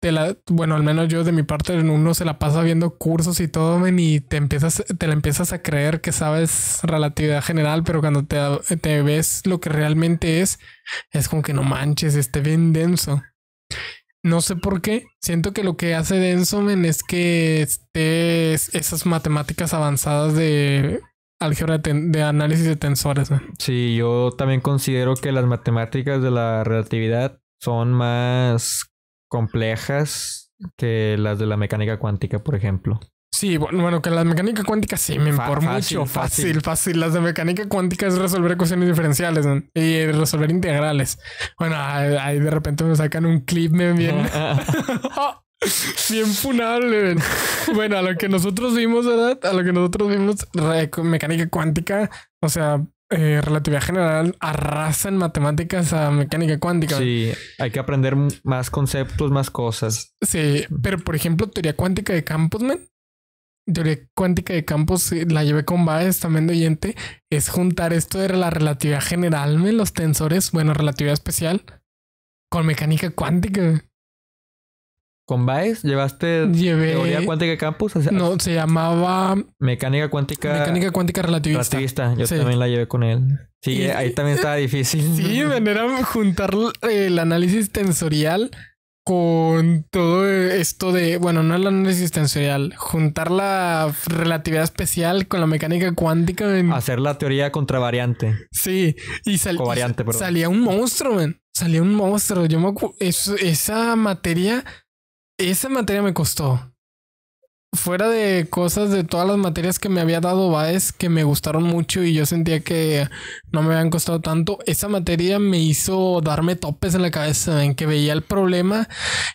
te la, bueno, al menos yo de mi parte, en uno se la pasa viendo cursos y todo, y te empiezas, te la empiezas a creer que sabes relatividad general, pero cuando te, te ves lo que realmente es, es como que no manches, esté bien denso. No sé por qué. Siento que lo que hace Densomen es que esté esas matemáticas avanzadas de álgebra de, análisis de tensores. Sí, yo también considero que las matemáticas de la relatividad son más complejas que las de la mecánica cuántica, por ejemplo. Sí, bueno, que la mecánica cuántica sí, me importa mucho. Fácil, fácil, Las de mecánica cuántica es resolver ecuaciones diferenciales y resolver integrales. Bueno, ahí de repente me sacan un clip, bien. Bien funable. Bueno, a lo que nosotros vimos, ¿verdad? A lo que nosotros vimos, mecánica cuántica, o sea, eh, relatividad general, arrasan matemáticas a mecánica cuántica. Sí, hay que aprender más conceptos, más cosas. Sí, pero por ejemplo, teoría cuántica de campos, man, teoría cuántica de campos, eh, la llevé con Baez también de oyente, es juntar esto de la relatividad general, los tensores, bueno, relatividad especial, con mecánica cuántica. ¿Con Baez llevaste teoría cuántica de campos? no, se llamaba... Mecánica cuántica... relativista. Yo también la llevé con él. Sí, ahí también estaba difícil. Sí, manera juntar eh, el análisis tensorial con todo esto de, bueno, no la análisis tensorial, juntar la relatividad especial con la mecánica cuántica. Hacer la teoría contravariante. Sí, y, salía un monstruo, man. Salía un monstruo. Yo me esa materia, esa materia me costó fuera de cosas de todas las materias que me había dado Baez que me gustaron mucho y yo sentía que no me habían costado tanto, esa materia me hizo darme topes en la cabeza en que veía el problema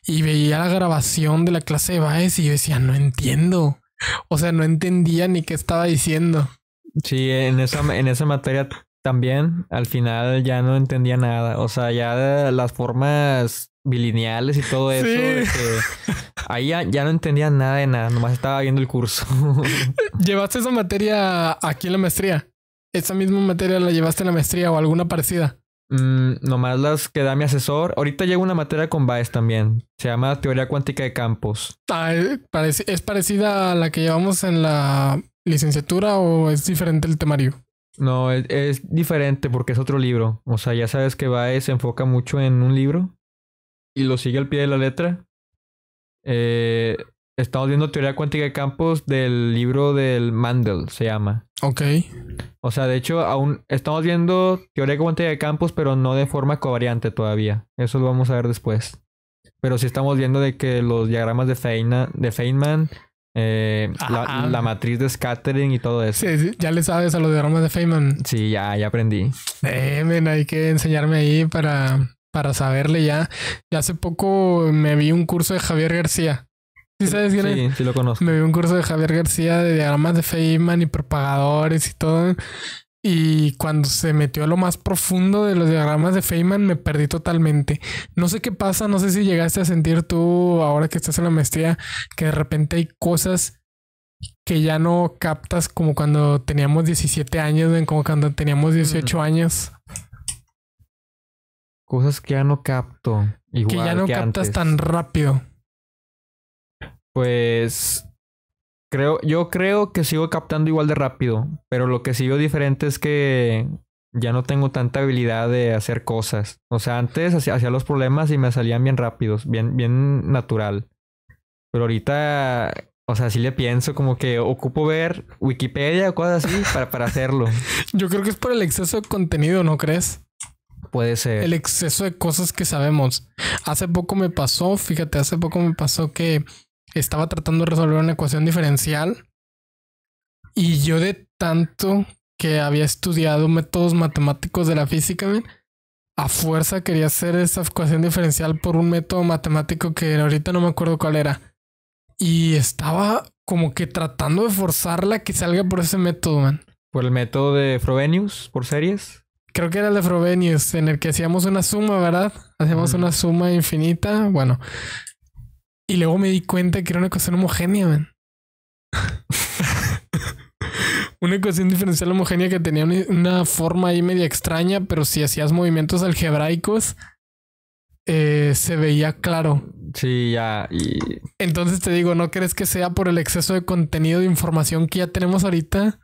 y veía la grabación de la clase de Baez y yo decía, no entiendo. O sea, no entendía ni qué estaba diciendo. Sí, en esa, en esa materia también al final ya no entendía nada. O sea, ya las formas bilineales y todo eso. ahí ya, no entendía nada de nada, nomás estaba viendo el curso. ¿Llevaste esa materia aquí en la maestría? ¿Esa misma materia la llevaste en la maestría o alguna parecida? Mm, nomás las que da mi asesor. Ahorita llega una materia con Baez también. Se llama Teoría Cuántica de Campos. Ah, ¿Es parecida a la que llevamos en la licenciatura o es diferente el temario? No, es, diferente porque es otro libro. O sea, ya sabes que Bae se enfoca mucho en un libro y lo sigue al pie de la letra. Eh, estamos viendo teoría cuántica de campos del libro del Mandel, se llama. Ok. O sea, de hecho, aún estamos viendo teoría cuántica de campos, pero no de forma covariante todavía. Eso lo vamos a ver después. Pero sí estamos viendo de que los diagramas de, de Feynman eh, la, matriz de scattering y todo eso. Sí, ya le sabes a los diagramas de Feynman. Sí, ya, ya aprendí. Eh, hay que enseñarme ahí para, para saberle ya. ya hace poco me vi un curso de Javier García. ¿Sí sabes quién es? Sí, sí lo conozco. Me vi un curso de Javier García de diagramas de Feynman y propagadores y todo. Y cuando se metió a lo más profundo de los diagramas de Feynman, me perdí totalmente. No sé qué pasa, no sé si llegaste a sentir tú, ahora que estás en la maestría, que de repente hay cosas que ya no captas como cuando teníamos 17 años, como cuando teníamos 18 mm. años. Cosas que ya no capto. que ya no captas tan rápido. Pues Creo, yo creo que sigo captando igual de rápido, pero lo que sigo diferente es que ya no tengo tanta habilidad de hacer cosas. O sea, antes hacía, los problemas y me salían bien rápidos, bien, bien natural. Pero ahorita, o sea, sí le pienso como que ocupo ver Wikipedia o cosas así para, para hacerlo. Yo creo que es por el exceso de contenido, ¿no crees? Puede ser. El exceso de cosas que sabemos. Hace poco me pasó, fíjate, hace poco me pasó que estaba tratando de resolver una ecuación diferencial y yo de tanto que había estudiado métodos matemáticos de la física, a fuerza quería hacer esa ecuación diferencial por un método matemático que ahorita no me acuerdo cuál era. Y estaba como que tratando de forzarla que salga por ese método, man. ¿Por el método de Frobenius, por series? Creo que era el de Frobenius, en el que hacíamos una suma, ¿verdad? Hacíamos una suma infinita. Bueno, y luego me di cuenta que era una ecuación homogénea, man. una ecuación diferencial homogénea que tenía una forma ahí media extraña, pero si hacías movimientos algebraicos, eh, se veía claro. Sí, ya. Y... Entonces te digo, ¿no crees que sea por el exceso de contenido de información que ya tenemos ahorita?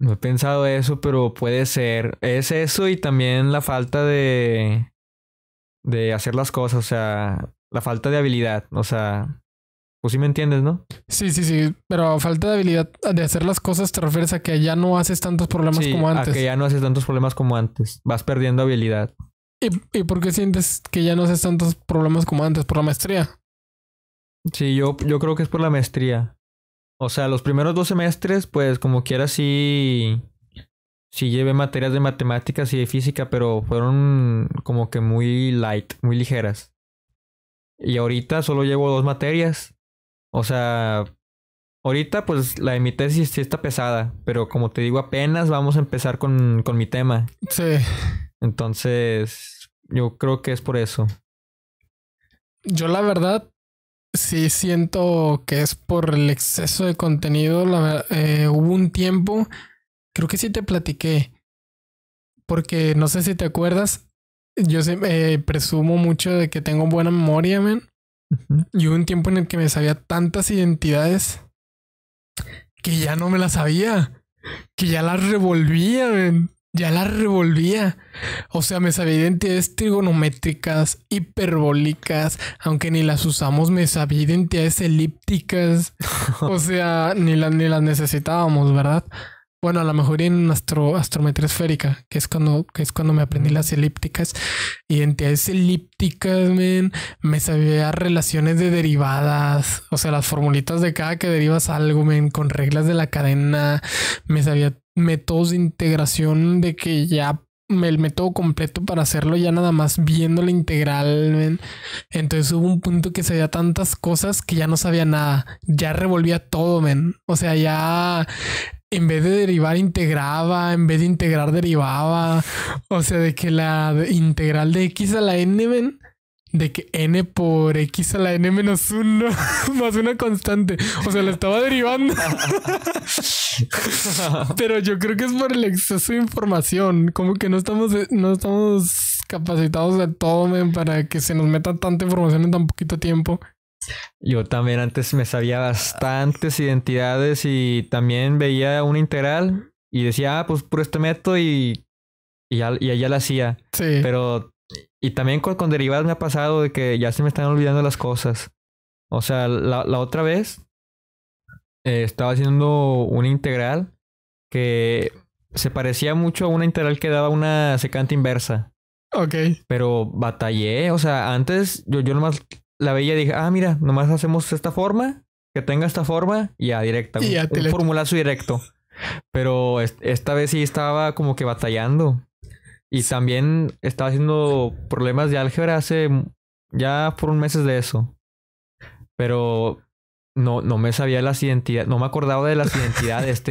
No he pensado eso, pero puede ser. Es eso y también la falta de. de hacer las cosas. O sea, la falta de habilidad. O sea, pues sí me entiendes, ¿no? Sí, sí, sí. Pero falta de habilidad de hacer las cosas te refieres a que ya no haces tantos problemas como antes. A que ya no haces tantos problemas como antes. Vas perdiendo habilidad. ¿Y, ¿Y por qué sientes que ya no haces tantos problemas como antes? ¿Por la maestría? Sí, yo, yo creo que es por la maestría. O sea, los primeros dos semestres, pues como quiera sí, sí llevé materias de matemáticas y de física, pero fueron como que muy light, muy ligeras. Y ahorita solo llevo dos materias. O sea, ahorita pues la de mi tesis sí está pesada, pero como te digo, apenas vamos a empezar con, con mi tema. Sí. Entonces, yo creo que es por eso. Yo la verdad sí siento que es por el exceso de contenido. La, eh, hubo un tiempo, creo que sí te platiqué, porque no sé si te acuerdas, yo presumo mucho de que tengo buena memoria, man. Y hubo un tiempo en el que me sabía tantas identidades que ya no me las sabía. Que ya las revolvía, man. Ya las revolvía. O sea, me sabía identidades trigonométricas, hiperbólicas, aunque ni las usamos, me sabía identidades elípticas. o sea, ni, las ni las necesitábamos, ¿verdad? bueno, a lo mejor en astro, astrometría esférica, que es cuando, que es cuando me aprendí las elípticas y entidades elípticas, men. me sabía relaciones de derivadas, o sea, las formulitas de cada que derivas algo, men. con reglas de la cadena, me sabía métodos de integración de que ya el método completo para hacerlo ya nada más viendo la integral. ¿ven? Entonces hubo un punto que sabía tantas cosas que ya no sabía nada. Ya revolvía todo, men. O sea, ya en vez de derivar integraba, en vez de integrar derivaba, o sea, de que la integral de x a la n, de que n por x a la n menos 1 más una constante, o sea, la estaba derivando. Pero yo creo que es por el exceso de información, como que no estamos eh, no estamos capacitados de todo para que se nos meta tanta información en tan poquito tiempo. Yo también antes me sabía bastantes identidades y también veía una integral y decía, ah, pues por este método y, y, ya, la hacía. Sí. Pero, y también con, derivadas me ha pasado de que ya se me están olvidando las cosas. O sea, la, otra vez eh, estaba haciendo una integral que se parecía mucho a una integral que daba una secante inversa. Ok. Pero batallé, o sea, antes yo, yo nomás la veía y dije, ah, mira, nomás hacemos esta forma, que tenga esta forma, y ya directa. Y ya un, directo. Pero esta vez sí estaba como que batallando. Y también estaba haciendo problemas de álgebra hace ya fueron meses de eso. Pero no, no me sabía las identidades, no me acordaba de las identidades.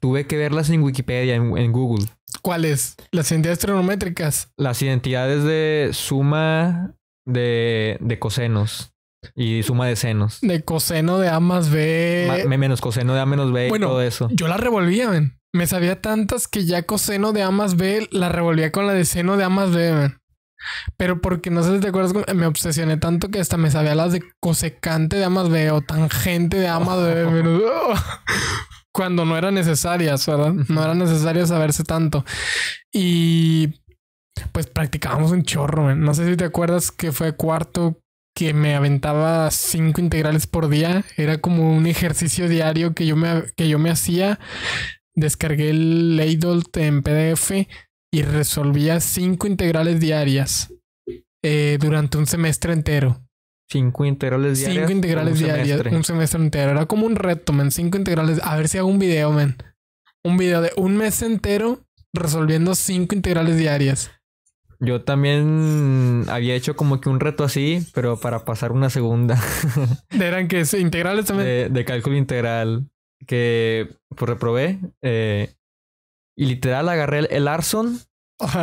tuve que verlas en Wikipedia, en, en Google. ¿Cuáles? Las identidades trigonométricas. Las identidades de suma, de, de cosenos. Y suma de senos. De coseno de A más B. menos coseno de A menos B bueno, y todo eso. Yo la revolvía, Me sabía tantas que ya coseno de A más B la revolvía con la de seno de A más B, Pero porque no sé si te acuerdas, me obsesioné tanto que hasta me sabía las de cosecante de A más B o tangente de A más B. cuando no eran necesarias, ¿verdad? No era necesario saberse tanto. Y pues practicábamos un chorro, No sé si te acuerdas que fue cuarto que me aventaba cinco integrales por día. Era como un ejercicio diario que yo me, que yo me hacía. Descargué el Adult en PDF y resolvía cinco integrales diarias eh, durante un semestre entero. Cinco integrales diarias. Cinco integrales un diarias, semestre. un semestre entero. Era como un reto, man. Cinco integrales. A ver si hago un video, man. Un video de un mes entero resolviendo cinco integrales diarias. Yo también había hecho como que un reto así, pero para pasar una segunda. ¿Eran que integrales también? De, cálculo integral, que pues reprobé. Eh, y literal agarré el Arson,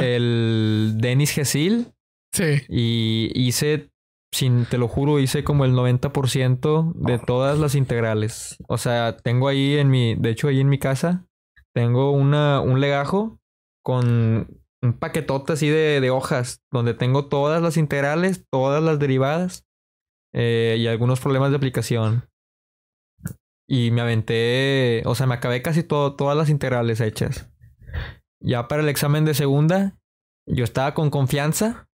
el Dennis Gesil. Sí. Y hice, sin, te lo juro, hice como el 90% de oh. todas las integrales. O sea, tengo ahí en mi, de hecho ahí en mi casa, tengo una, un legajo con un paquetote así de, hojas donde tengo todas las integrales, todas las derivadas eh, y algunos problemas de aplicación. Y me aventé, o sea, me acabé casi todo, todas las integrales hechas. Ya para el examen de segunda, yo estaba con confianza.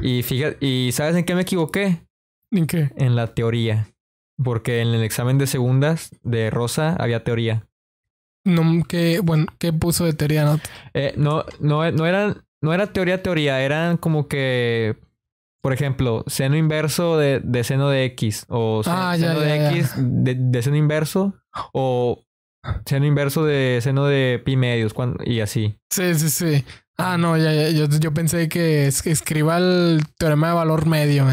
y fíjate, ¿y sabes en qué me equivoqué? ¿En qué? En la teoría. Porque en el examen de segundas de Rosa había teoría. No, ¿qué, bueno, ¿qué puso de teoría eh, no, no, no, eran, no era teoría, teoría, eran como que, por ejemplo, seno inverso de, seno de X, o ah, seno, de X de, seno inverso, o seno inverso de seno de pi medios, y así. Sí, sí, sí. Ah, no, ya, Yo, pensé que escriba el teorema de valor medio.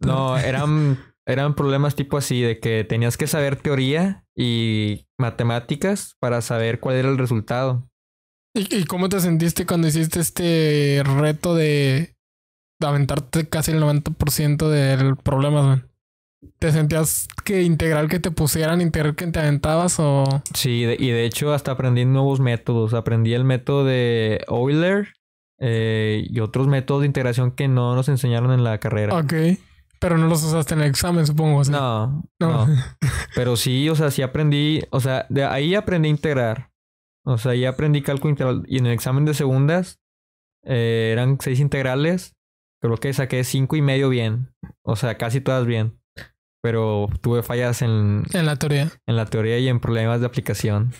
No, eran eran problemas tipo así, de que tenías que saber teoría y matemáticas para saber cuál era el resultado. ¿Y, cómo te sentiste cuando hiciste este reto de aventarte casi el 90% del problema, man? ¿Te sentías que integral que te pusieran, integral que te aventabas o...? Sí, y de hecho hasta aprendí nuevos métodos. Aprendí el método de Euler eh, y otros métodos de integración que no nos enseñaron en la carrera. Ok. Pero no los usaste en el examen, supongo. No, no. Pero sí, o sea, sí aprendí, o sea, de ahí aprendí a integrar. O sea, ahí aprendí cálculo integral. Y en el examen de segundas eh, eran seis integrales. Creo que saqué cinco y medio bien. O sea, casi todas bien. Pero tuve fallas en... En la teoría. En la teoría y en problemas de aplicación.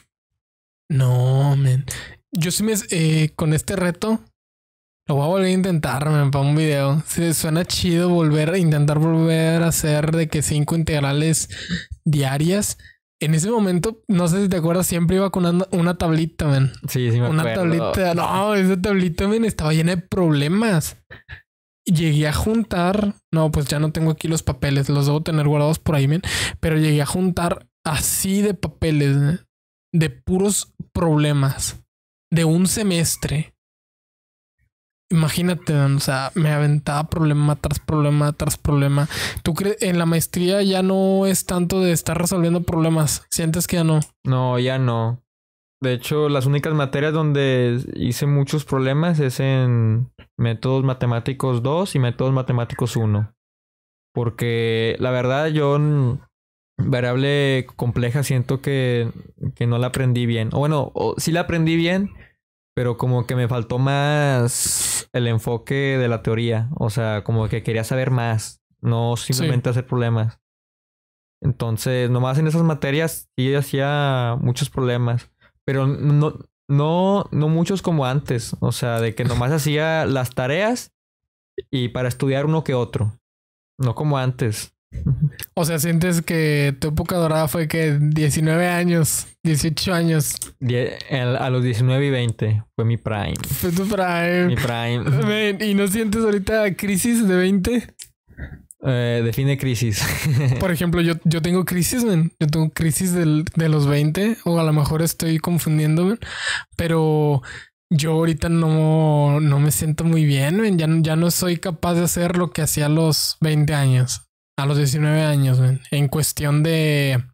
No, man. Yo sí me... Eh, con este reto lo voy a volver a intentar, para un video. Se suena chido volver a intentar volver a hacer de que cinco integrales diarias. En ese momento, no sé si te acuerdas, siempre iba con una, tablita, man. Sí, sí me una acuerdo. Una tablita. No, esa tablita, man, estaba llena de problemas. Llegué a juntar... No, pues ya no tengo aquí los papeles. Los debo tener guardados por ahí, man. Pero llegué a juntar así de papeles, De puros problemas. De un semestre imagínate, o sea, me aventaba problema tras problema tras problema. ¿Tú crees en la maestría ya no es tanto de estar resolviendo problemas? ¿Sientes que ya no? No, ya no. De hecho, las únicas materias donde hice muchos problemas es en métodos matemáticos 2 y métodos matemáticos 1. Porque la verdad yo variable compleja siento que, que no la aprendí bien. O bueno, o, sí la aprendí bien, pero como que me faltó más el enfoque de la teoría, o sea, como que quería saber más, no simplemente hacer problemas. Entonces, nomás en esas materias sí hacía muchos problemas, pero no, no, no muchos como antes, o sea, de que nomás hacía las tareas y para estudiar uno que otro, no como antes. O sea, sientes que tu época dorada fue que 19 años, 18 años. a los 19 y 20 fue mi prime. Fue tu prime. Mi prime. ¿Y no sientes ahorita crisis de 20? Eh, define crisis. Por ejemplo, yo, tengo crisis, Yo tengo crisis de los 20 o a lo mejor estoy confundiendo, pero yo ahorita no, no me siento muy bien, Ya, ya no soy capaz de hacer lo que hacía a los 20 años. A los 19 años, en cuestión de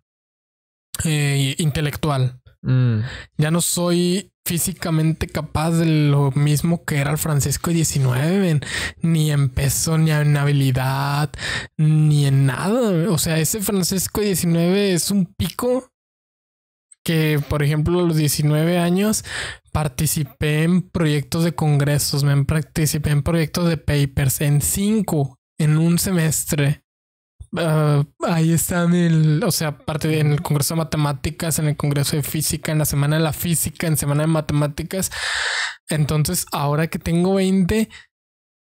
eh, intelectual. Mm. Ya no soy físicamente capaz de lo mismo que era el Francisco 19, ni en peso, ni en habilidad, ni en nada. O sea, ese Francisco 19 es un pico que, por ejemplo, a los 19 años participé en proyectos de congresos, me participé en proyectos de papers en cinco en un semestre. Ah, ahí está en el, o sea, parte en el Congreso de Matemáticas, en el Congreso de Física, en la Semana de la Física, en Semana de Matemáticas. Entonces, ahora que tengo 20,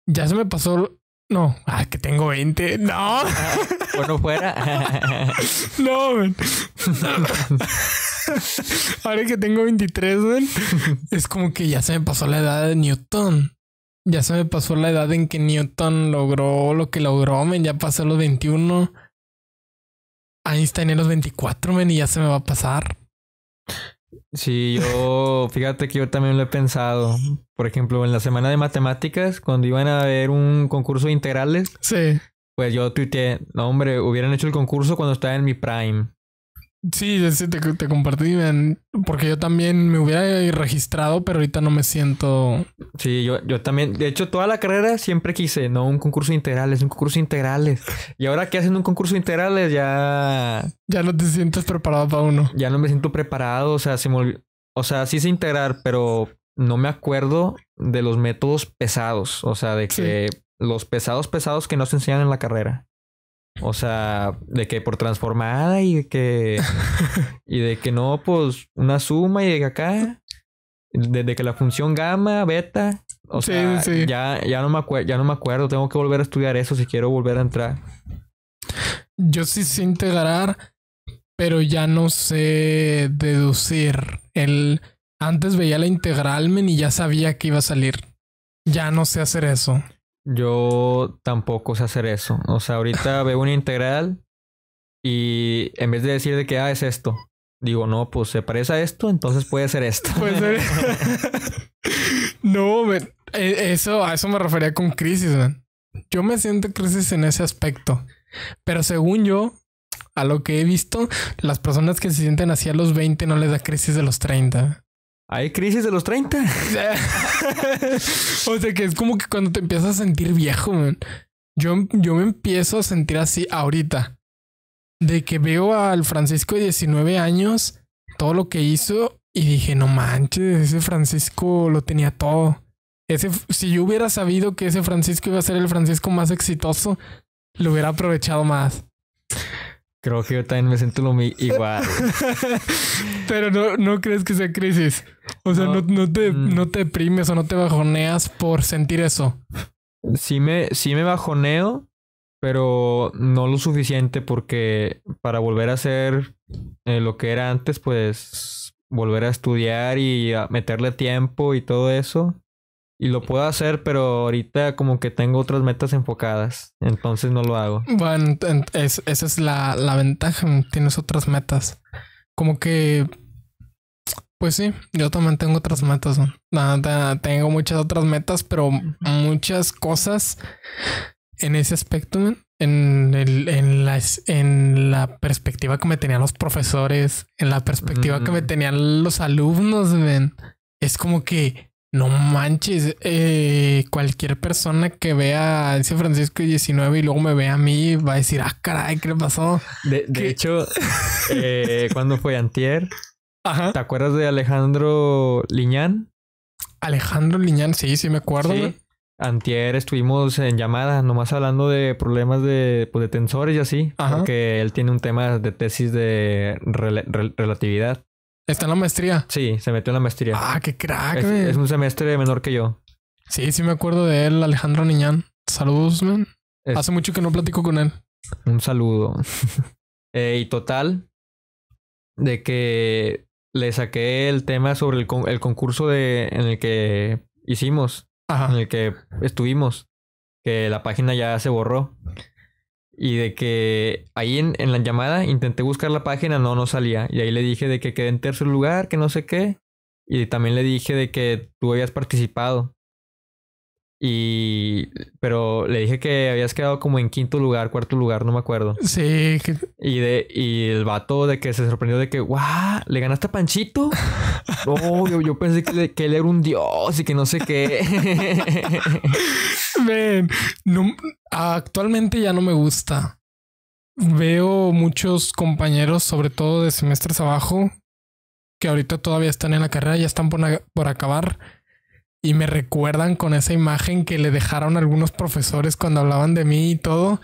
ya se me pasó no, ah, que tengo 20. No. Bueno, fuera. no, Ahora que tengo 23, es como que ya se me pasó la edad de Newton. Ya se me pasó la edad en que Newton logró lo que logró, men. Ya pasó los 21. está en los 24, men, y ya se me va a pasar. Sí, yo, fíjate que yo también lo he pensado. Por ejemplo, en la semana de matemáticas, cuando iban a ver un concurso de integrales, sí. pues yo tuiteé, no hombre, hubieran hecho el concurso cuando estaba en mi prime. Sí, sí te, te compartí, bien, porque yo también me hubiera registrado, pero ahorita no me siento. Sí, yo, yo también. De hecho, toda la carrera siempre quise, no un concurso integral, es un concurso integrales. Y ahora que hacen un concurso integrales, ya. Ya no te sientes preparado para uno. Ya no me siento preparado, o sea, se O sea, sí sé integrar, pero no me acuerdo de los métodos pesados, o sea, de que los pesados pesados que no se enseñan en la carrera. O sea, de que por transformada y de que. y de que no, pues una suma y acá. Desde de que la función gamma, beta. O sea, Ya, ya, no me ya no me acuerdo. Tengo que volver a estudiar eso si quiero volver a entrar. Yo sí sé integrar, pero ya no sé deducir. El, antes veía la integralmen y ya sabía que iba a salir. Ya no sé hacer eso. Yo tampoco sé hacer eso. O sea, ahorita veo una integral y en vez de decir de que, ah, es esto, digo, no, pues se parece a esto, entonces puede ser esto. no, e, Eso, a eso me refería con crisis, man. Yo me siento crisis en ese aspecto. Pero según yo, a lo que he visto, las personas que se sienten así a los 20 no les da crisis de los 30. Hay crisis de los 30. o sea que es como que cuando te empiezas a sentir viejo, Yo, yo me empiezo a sentir así ahorita. De que veo al Francisco de 19 años, todo lo que hizo, y dije, no manches, ese Francisco lo tenía todo. Ese, si yo hubiera sabido que ese Francisco iba a ser el Francisco más exitoso, lo hubiera aprovechado más. Creo que yo también me siento lo mismo. igual. Pero no, no, crees que sea crisis. O sea, no, no, te, deprimes mm. o no te bajoneas por sentir eso. Sí me, sí me bajoneo, pero no lo suficiente porque para volver a ser eh, lo que era antes, pues volver a estudiar y meterle tiempo y todo eso, y lo puedo hacer, pero ahorita como que tengo otras metas enfocadas, entonces no lo hago. Bueno, es, esa es la, ventaja, tienes otras metas. Como que, pues sí, yo también tengo otras metas. nada Tengo muchas otras metas, pero muchas cosas en ese aspecto, en, en, en la perspectiva que me tenían los profesores, en la perspectiva que me mm. tenían los alumnos, Es como que no manches, eh, cualquier persona que vea a ese Francisco 19 y luego me vea a mí va a decir, ah, caray, ¿qué le pasó? De, hecho, eh, cuando fue Antier, ¿te acuerdas de Alejandro Liñán? Alejandro Liñán, sí, sí me acuerdo. Antier estuvimos en llamada, nomás hablando de problemas de, pues, de tensores y así, porque él tiene un tema de tesis de relatividad. Está en la maestría. Sí, se metió en la maestría. Ah, qué crack, es, un semestre menor que yo. Sí, sí me acuerdo de él, Alejandro Niñán. Saludos, man. Hace mucho que no platico con él. Un saludo. eh, y total, de que le saqué el tema sobre el, concurso de, en el que hicimos, en el que estuvimos, que la página ya se borró. Y de que ahí en, en, la llamada intenté buscar la página, no, no salía. Y ahí le dije de que quedé en tercer lugar, que no sé qué. Y también le dije de que tú habías participado. Y. Pero le dije que habías quedado como en quinto lugar, cuarto lugar, no me acuerdo. Sí. Y de. el vato de que se sorprendió de que, ¡guau! ¿Le ganaste a Panchito? yo, pensé que, él era un dios y que no sé qué. Ven, actualmente ya no me gusta. Veo muchos compañeros, sobre todo de semestres abajo, que ahorita todavía están en la carrera, ya están por acabar y me recuerdan con esa imagen que le dejaron algunos profesores cuando hablaban de mí y todo.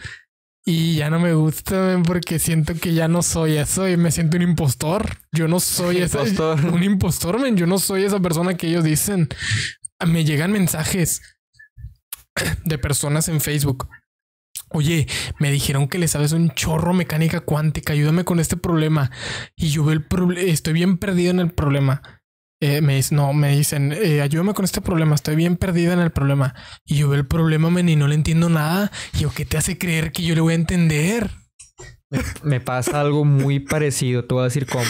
Y ya no me gusta porque siento que ya no soy eso y me siento un impostor. Yo no soy un impostor, men. yo no soy esa persona que ellos dicen. Me llegan mensajes de personas en Facebook. Oye, me dijeron que le sabes un chorro mecánica cuántica, ayúdame con este problema. Y yo veo el problema, estoy bien perdido en el problema eh, me, no, me dicen, eh, ayúdame con este problema, estoy bien perdida en el problema. Y yo veo el problema, men, y no le entiendo nada. yo, ¿qué te hace creer que yo le voy a entender? Me, pasa algo muy parecido, te voy a decir cómo.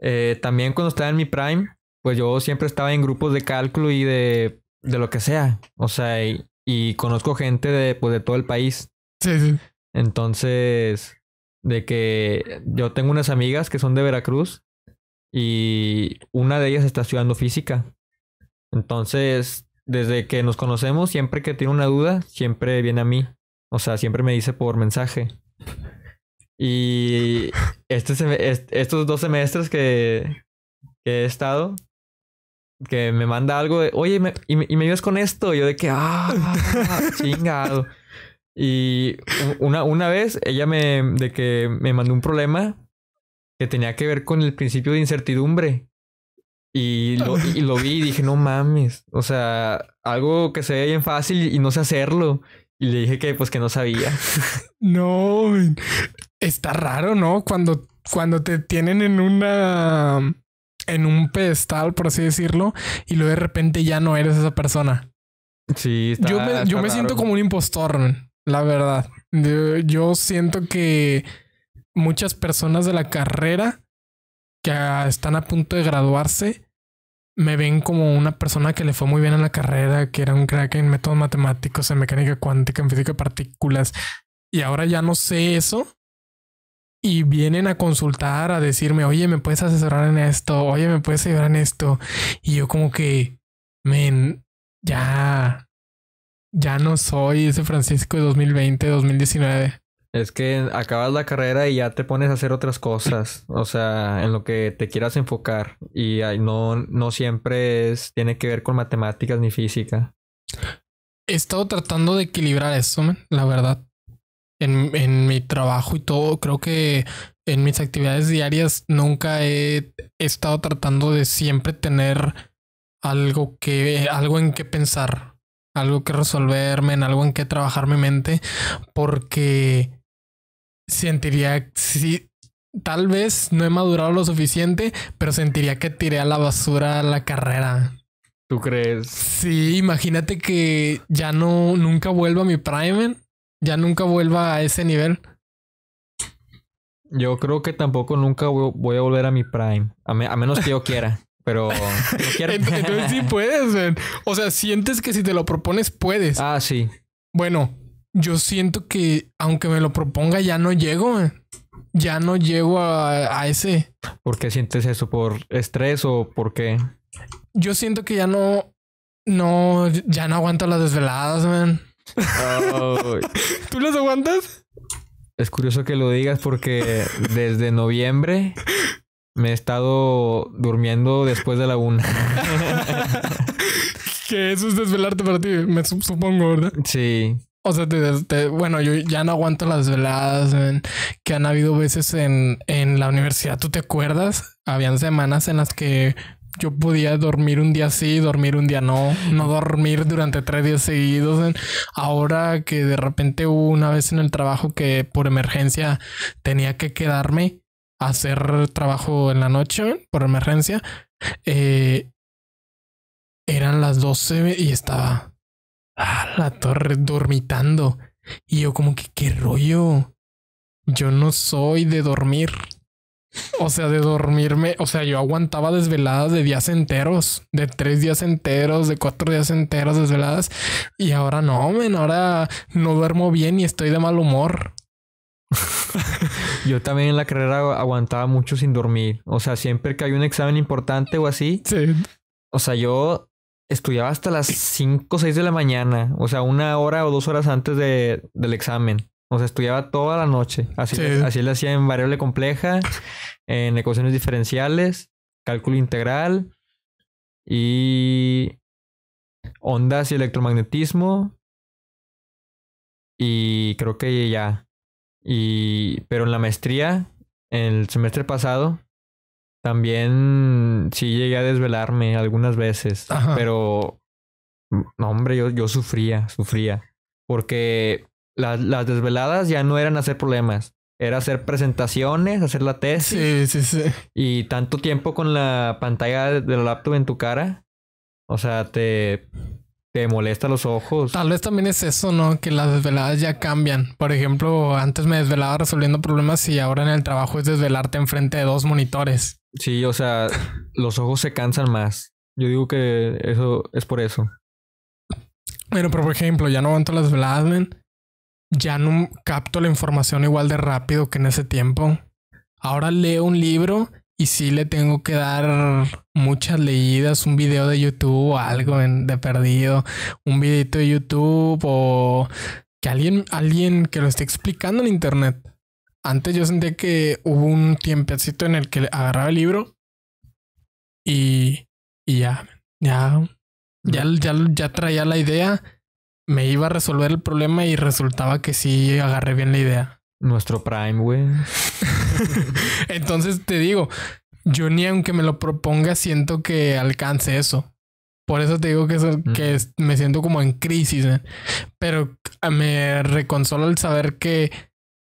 Eh, también cuando estaba en mi prime, pues yo siempre estaba en grupos de cálculo y de, lo que sea. O sea, y, conozco gente de, pues, de todo el país. Sí, sí. Entonces, de que yo tengo unas amigas que son de Veracruz y una de ellas está estudiando física. Entonces, desde que nos conocemos, siempre que tiene una duda, siempre viene a mí. O sea, siempre me dice por mensaje. Y este, estos dos semestres que, que, he estado, que me manda algo de, oye, y, me, y, ayudas con esto. yo de que, ah, chingado. Y una, una vez ella me, de que me mandó un problema que tenía que ver con el principio de incertidumbre. Y lo, y lo vi y dije, no mames. O sea, algo que se ve bien fácil y no sé hacerlo. Y le dije que pues que no sabía. No, está raro, ¿no? Cuando, cuando te tienen en una en un pedestal, por así decirlo, y luego de repente ya no eres esa persona. Sí, yo me, yo me siento como un impostor, la verdad. yo siento que muchas personas de la carrera que están a punto de graduarse me ven como una persona que le fue muy bien en la carrera, que era un crack en métodos matemáticos, en mecánica cuántica, en física de partículas, y ahora ya no sé eso. Y vienen a consultar, a decirme, oye, ¿me puedes asesorar en esto? Oye, ¿me puedes ayudar en esto? Y yo como que, men, ya, ya no soy ese Francisco de 2020, 2019. Es que acabas la carrera y ya te pones a hacer otras cosas, o sea, en lo que te quieras enfocar y no, no siempre es, tiene que ver con matemáticas ni física. He estado tratando de equilibrar eso, la verdad. En, en mi trabajo y todo, creo que en mis actividades diarias nunca he, estado tratando de siempre tener algo que algo en que pensar, algo que resolverme, en algo en que trabajar mi mente, porque sentiría, sí, tal vez no he madurado lo suficiente, pero sentiría que tiré a la basura la carrera. ¿Tú crees? Sí, imagínate que ya no, nunca vuelva a mi prime, ya nunca vuelva a ese nivel. Yo creo que tampoco nunca voy a volver a mi prime, a, menos que yo quiera. pero Entonces sí puedes, O sea, sientes que si te lo propones, puedes. Ah, sí. Bueno, yo siento que aunque me lo proponga, ya no llego. Ya no llego a, ese. ¿Por qué sientes eso? ¿Por estrés o por qué? Yo siento que ya no, no, ya no aguanto las desveladas, man. ¿Tú las aguantas? Es curioso que lo digas porque desde noviembre me he estado durmiendo después de la una. que eso es desvelarte para ti, me supongo, ¿verdad? Sí. O sea, bueno, yo ya no aguanto las veladas, que han habido veces en, la universidad, ¿tú te acuerdas? Habían semanas en las que yo podía dormir un día sí, dormir un día no, no dormir durante tres días seguidos. Ahora que de repente hubo una vez en el trabajo que por emergencia tenía que quedarme a hacer trabajo en la noche, por emergencia, eh, eran las 12 y estaba Ah, la torre dormitando. Y yo como que, ¿qué rollo? Yo no soy de dormir. O sea, de dormirme, o sea, yo aguantaba desveladas de días enteros, de tres días enteros, de cuatro días enteros desveladas. Y ahora no, men, ahora no duermo bien y estoy de mal humor. yo también en la carrera aguantaba mucho sin dormir. O sea, siempre que hay un examen importante o así. Sí. O sea, yo estudiaba hasta las 5 o 6 de la mañana, o sea, una hora o dos horas antes del examen. O sea, estudiaba toda la noche. Así, así le hacía en variable compleja, en ecuaciones diferenciales, cálculo integral y ondas y electromagnetismo. Y creo que ya. Y, pero en la maestría, en el semestre pasado, también sí llegué a desvelarme algunas veces, pero mm, no, hombre, yo, sufría, sufría. Porque las, las desveladas ya no eran hacer problemas, era hacer presentaciones, hacer la tesis. Sí, sí, sí. Y tanto tiempo con la pantalla de la laptop en tu cara, o sea, te, te molesta los ojos. Tal vez también es eso, ¿no? Que las desveladas ya cambian. Por ejemplo, antes me desvelaba resolviendo problemas y ahora en el trabajo es desvelarte enfrente de dos monitores. Sí, o sea, los ojos se cansan más. Yo digo que eso es por eso. Bueno, pero por ejemplo, ya no aguanto las Blasmen. Ya no capto la información igual de rápido que en ese tiempo. Ahora leo un libro y sí le tengo que dar muchas leídas, un video de YouTube o algo de perdido, un videito de YouTube o que alguien, alguien que lo esté explicando en internet. Antes yo sentía que hubo un tiempecito en el que agarraba el libro y, y ya, ya, ya, ya, ya traía la idea, me iba a resolver el problema y resultaba que sí agarré bien la idea. Nuestro prime, güey. Entonces te digo, yo ni aunque me lo proponga siento que alcance eso. Por eso te digo que, que me siento como en crisis, ¿eh? pero me reconsola el saber que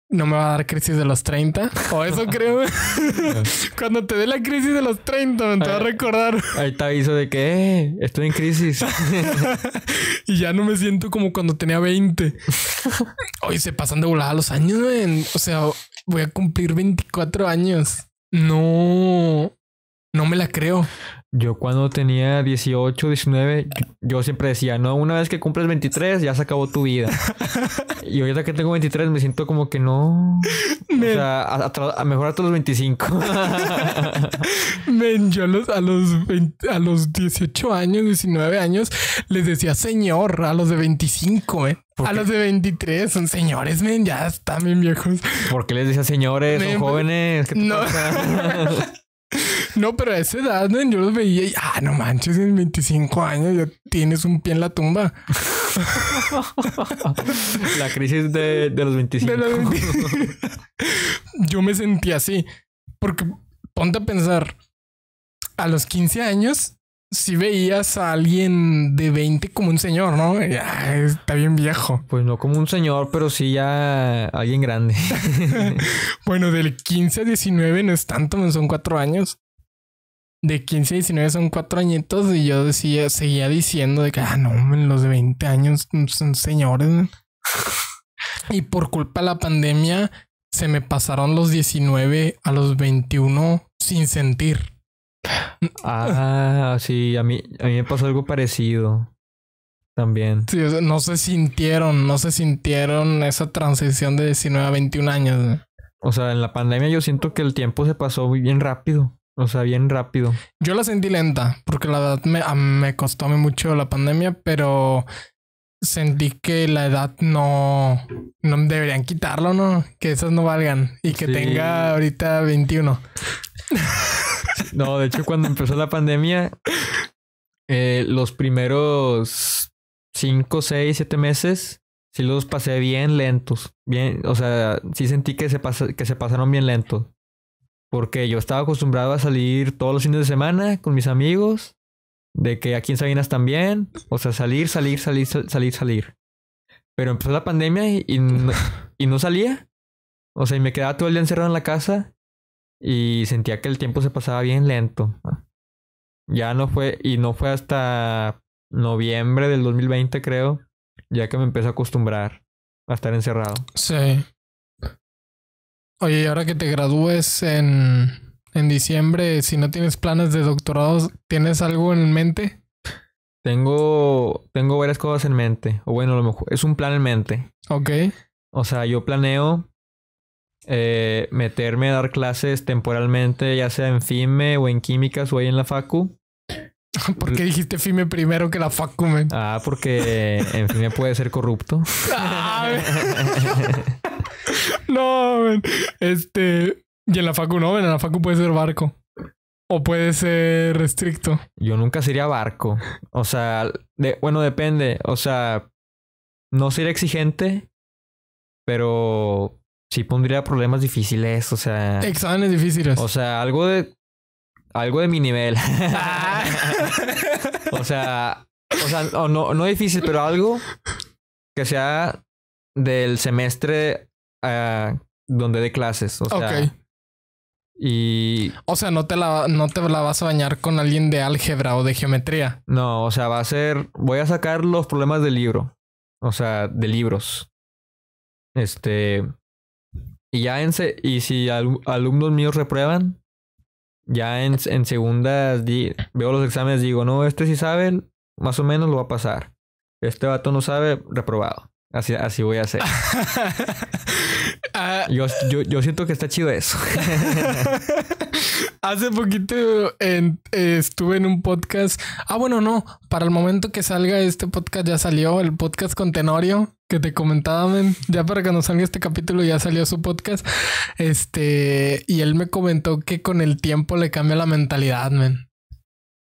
no me va a dar crisis de los 30. O eso creo. Cuando te dé la crisis de los 30, me te va a recordar. Ahí te aviso de que eh, estoy en crisis. y ya no me siento como cuando tenía 20. Hoy se pasan de volada los años, O sea, voy a cumplir 24 años. No, no me la creo. Yo cuando tenía 18, 19, yo siempre decía, no, una vez que cumples 23 ya se acabó tu vida. y ahorita que tengo 23 me siento como que no. O sea, a, mejor a todos los 25. Men, yo a los, 18 años, 19 años, les decía señor a los de 25, eh. A los de 23 son señores, men, ya están bien viejos. ¿Por qué les decía señores? jóvenes. ¿qué te no. No, pero a esa edad, yo los veía y, ah, no manches, en 25 años ya tienes un pie en la tumba. la crisis de, los 25. yo me sentí así, porque ponte a pensar, a los 15 años si veías a alguien de 20 como un señor, ¿no? Ya, está bien viejo. Pues no como un señor, pero sí ya alguien grande. bueno, del 15 a 19 no es tanto, son cuatro años. De 15 a 19 son cuatro añitos y yo decía, seguía diciendo de que, ah, no, los de 20 años son señores. y por culpa de la pandemia se me pasaron los 19 a los 21 sin sentir. Ah, sí, a mí, a mí me pasó algo parecido también. Sí, no se sintieron, no se sintieron esa transición de 19 a 21 años. O sea, en la pandemia yo siento que el tiempo se pasó bien rápido. O sea, bien rápido. Yo la sentí lenta, porque la edad me, me costó mucho la pandemia, pero sentí que la edad no, no deberían quitarlo, ¿no? Que esas no valgan y que tenga ahorita 21. No, de hecho, cuando empezó la pandemia, eh, los primeros 5, 6, 7 meses, sí los pasé bien lentos. Bien, o sea, sí sentí que se, que se pasaron bien lentos. Porque yo estaba acostumbrado a salir todos los fines de semana con mis amigos, de que aquí en Sabinas también, o sea, salir, salir, salir, salir, salir. Pero empezó la pandemia y, y, no, y no salía. O sea, y me quedaba todo el día encerrado en la casa y sentía que el tiempo se pasaba bien lento. Ya no fue, y no fue hasta noviembre del 2020, creo, ya que me empecé a acostumbrar a estar encerrado. Sí. Oye, ahora que te gradúes en, en diciembre, si no tienes planes de doctorado, ¿tienes algo en mente? Tengo, tengo varias cosas en mente. O bueno, a lo mejor es un plan en mente. Ok. O sea, yo planeo eh, meterme a dar clases temporalmente, ya sea en FIME o en químicas o ahí en la FACU. ¿Por qué dijiste FIME primero que la FACU, Ah, porque en FIME puede ser corrupto. Ah, no, Este. Y en la FACU no, En la FACU puede ser barco. O puede ser restricto. Yo nunca sería barco. O sea, bueno, depende. O sea, no sería exigente, pero sí pondría problemas difíciles, o sea. Exámenes difíciles. O sea, algo de. Algo de mi nivel. Ah. o sea. O sea, no, no difícil, pero algo que sea del semestre ah, donde dé clases. O sea, okay. Y. O sea, no te, la, no te la vas a bañar con alguien de álgebra o de geometría. No, o sea, va a ser. Voy a sacar los problemas del libro. O sea, de libros. Este. Y y si alumnos míos reprueban, ya en, en segundas veo los exámenes, digo, no, este sí sabe, más o menos lo va a pasar. Este vato no sabe, reprobado. Así, así voy a hacer. Ah. yo, yo, yo siento que está chido eso. Hace poquito eh, estuve en un podcast. Ah, bueno, no. Para el momento que salga este podcast ya salió el podcast con Tenorio que te comentaba, man. ya para que nos salga este capítulo ya salió su podcast. Este, y él me comentó que con el tiempo le cambia la mentalidad, men.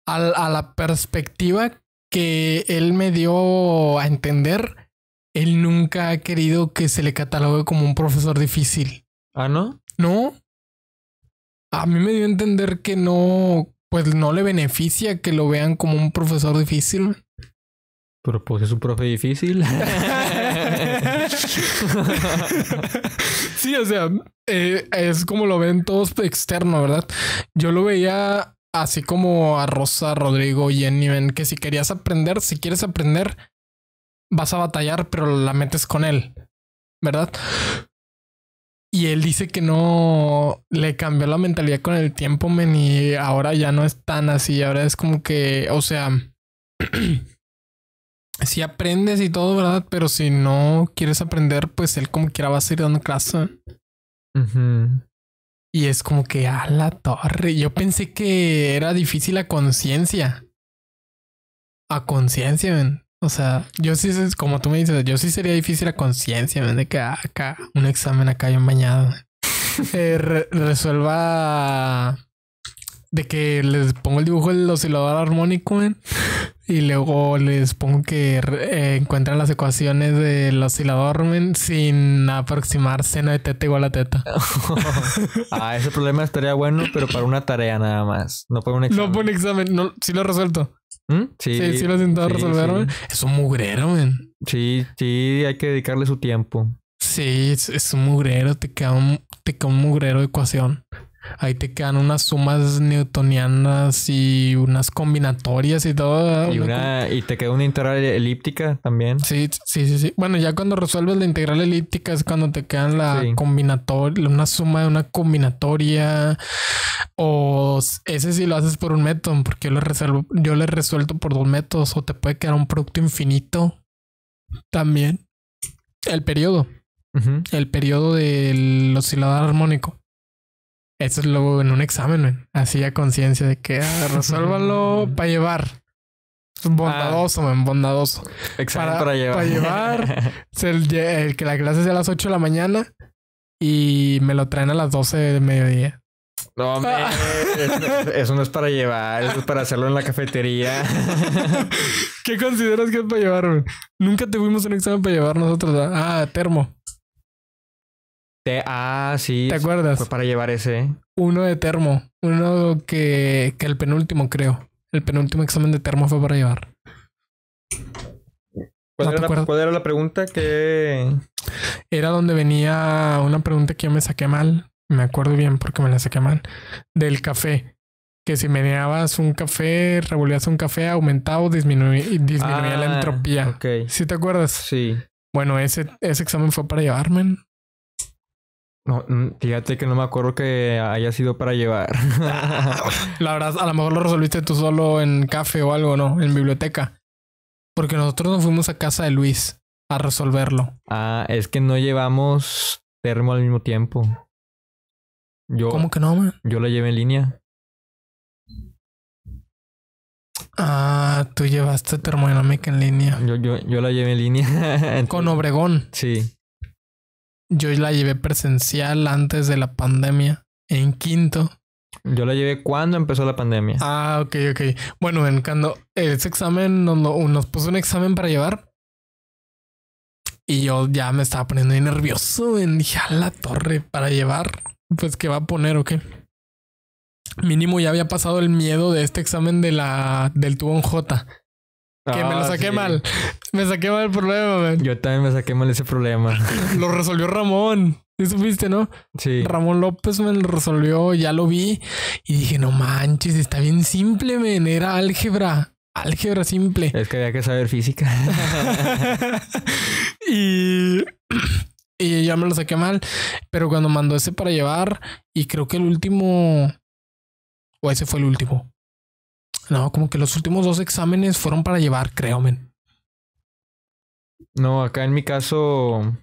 A, a la perspectiva que él me dio a entender, él nunca ha querido que se le catalogue como un profesor difícil. ¿Ah, no? No, a mí me dio a entender que no, pues no le beneficia que lo vean como un profesor difícil. Pero pues es un profe difícil. sí, o sea, eh, es como lo ven todos externo, ¿verdad? Yo lo veía así como a Rosa, Rodrigo y Jenny, que si querías aprender, si quieres aprender, vas a batallar, pero la metes con él, ¿verdad? Y él dice que no le cambió la mentalidad con el tiempo, men, y ahora ya no es tan así. Ahora es como que, o sea, si aprendes y todo, ¿verdad? Pero si no quieres aprender, pues él como quiera va a seguir dando clase. Y es como que a la torre. Yo pensé que era difícil la conciencia. A conciencia, men. O sea, yo sí, como tú me dices, yo sí sería difícil la conciencia, de que ah, acá, un examen acá un bañado. Eh, resuelva de que les pongo el dibujo del oscilador armónico, Y luego les pongo que eh, encuentran las ecuaciones del oscilador, sin aproximar seno de teta igual a teta. ah, ese problema estaría bueno, pero para una tarea nada más. No para un examen. No para un examen. No, sí lo he resuelto. ¿Mm? Sí, sí, lo lo intentado resolver, Es un mugrero, man. Sí, sí, hay que dedicarle su tiempo. Sí, es, un mugrero, te queda un, te queda un mugrero de ecuación ahí te quedan unas sumas newtonianas y unas combinatorias y todo. Y, te queda una integral elíptica también. Sí, sí, sí, sí. Bueno, ya cuando resuelves la integral elíptica es cuando te quedan la combinatoria, una suma de una combinatoria. O ese sí lo haces por un método, porque yo lo resuelvo, yo le resuelto por dos métodos. O te puede quedar un producto infinito también. El periodo. El periodo del oscilador armónico. Eso es luego en un examen, Así a conciencia de que ah, para llevar. Bondadoso, ah, bondadoso. Examen para, llevar. Para llevar. el, que la clase sea a las 8 de la mañana y me lo traen a las 12 de mediodía. No, hombre, ah. eso no es para llevar, eso es para hacerlo en la cafetería. ¿Qué consideras que es para llevar? Man? Nunca tuvimos un examen para llevar nosotros. Ah, termo ah, sí. ¿Te acuerdas? Fue para llevar ese. Uno de termo. Uno que, que el penúltimo, creo. El penúltimo examen de termo fue para llevar. ¿Cuál, era, la, pregunta que...? Era donde venía una pregunta que yo me saqué mal. Me acuerdo bien porque me la saqué mal. Del café. Que si meneabas un café, revolvías un café, aumentaba o disminuía, la ah, entropía. ¿Si ¿Sí te acuerdas? Sí. Bueno, ese, ese examen fue para llevarme. No, mm, fíjate que no me acuerdo que haya sido para llevar. La verdad, a lo mejor lo resolviste tú solo en café o algo, ¿no? En biblioteca. Porque nosotros nos fuimos a casa de Luis a resolverlo. Ah, es que no llevamos termo al mismo tiempo. Yo, ¿Cómo que no, man? Yo la llevé en línea. Ah, tú llevaste termodinámica en línea. Yo, yo, yo la llevé en línea. Con Obregón. Sí. Yo la llevé presencial antes de la pandemia, en quinto. Yo la llevé cuando empezó la pandemia. Ah, ok, ok. Bueno, en cuando ese examen nos, nos puso un examen para llevar. Y yo ya me estaba poniendo ahí nervioso. En dije, a la torre para llevar. Pues, ¿qué va a poner o qué? Mínimo ya había pasado el miedo de este examen de la, del tubo en J. Que me lo ah, saqué mal. Me saqué mal el problema, Yo también me saqué mal ese problema. lo resolvió Ramón. Eso viste, no? Sí. Ramón López me lo resolvió, ya lo vi. Y dije, no manches, está bien simple, men. Era álgebra. Álgebra simple. Es que había que saber física. y... y ya me lo saqué mal. Pero cuando mandó ese para llevar, y creo que el último... O ese fue el último. No, como que los últimos dos exámenes fueron para llevar, creo, men. No, acá en mi caso,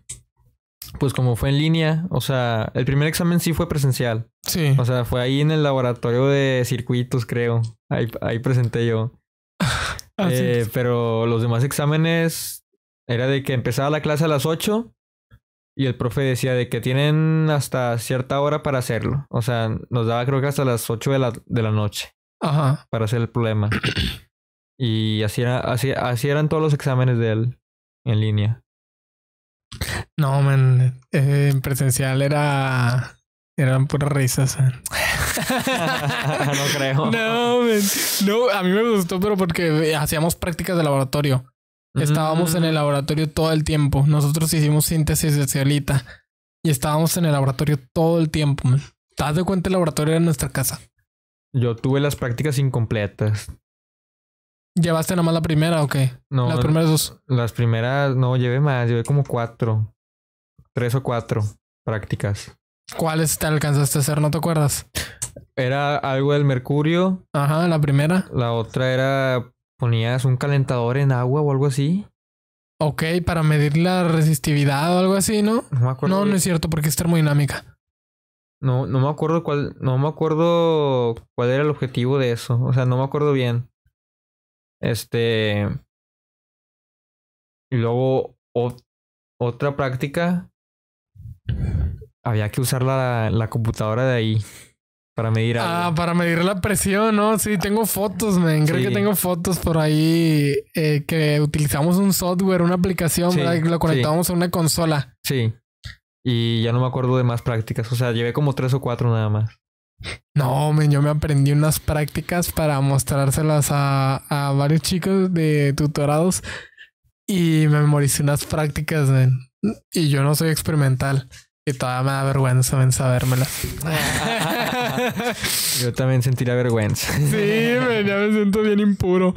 pues como fue en línea, o sea, el primer examen sí fue presencial. Sí. O sea, fue ahí en el laboratorio de circuitos, creo. Ahí, presenté yo. Ah, eh, pero los demás exámenes era de que empezaba la clase a las 8 y el profe decía de que tienen hasta cierta hora para hacerlo. O sea, nos daba creo que hasta las 8 de la, de la noche. Ajá. Para hacer el problema. y así, era, así, eran todos los exámenes de él en línea. No, man. Eh, en presencial era. Eran puras risas. no creo. No, no, a mí me gustó, pero porque hacíamos prácticas de laboratorio. Estábamos en el laboratorio todo el tiempo. Nosotros hicimos síntesis de celita y estábamos en el laboratorio todo el tiempo. das de cuenta? El laboratorio era nuestra casa. Yo tuve las prácticas incompletas. ¿Llevaste nomás la primera o qué? No. Las primeras dos. Las primeras, no, llevé más, llevé como cuatro. Tres o cuatro prácticas. ¿Cuáles te alcanzaste a hacer? ¿No te acuerdas? Era algo del mercurio. Ajá, la primera. La otra era ponías un calentador en agua o algo así. Ok, para medir la resistividad o algo así, ¿no? No me acuerdo. No, no es cierto porque es termodinámica. No, no me acuerdo cuál. No me acuerdo cuál era el objetivo de eso. O sea, no me acuerdo bien. Este. Y luego otra práctica. Había que usar la, computadora de ahí. Para medir ah, algo. Ah, para medir la presión, ¿no? Sí, tengo fotos, men. Creo que tengo fotos por ahí eh, que utilizamos un software, una aplicación, la ¿verdad? lo conectamos a una consola. Sí. Y ya no me acuerdo de más prácticas. O sea, llevé como tres o cuatro nada más. No, men, yo me aprendí unas prácticas para mostrárselas a, varios chicos de tutorados y me memoricé unas prácticas, men. Y yo no soy experimental. Y todavía me da vergüenza en sabérmela. yo también sentiría vergüenza. Sí, men, ya me siento bien impuro.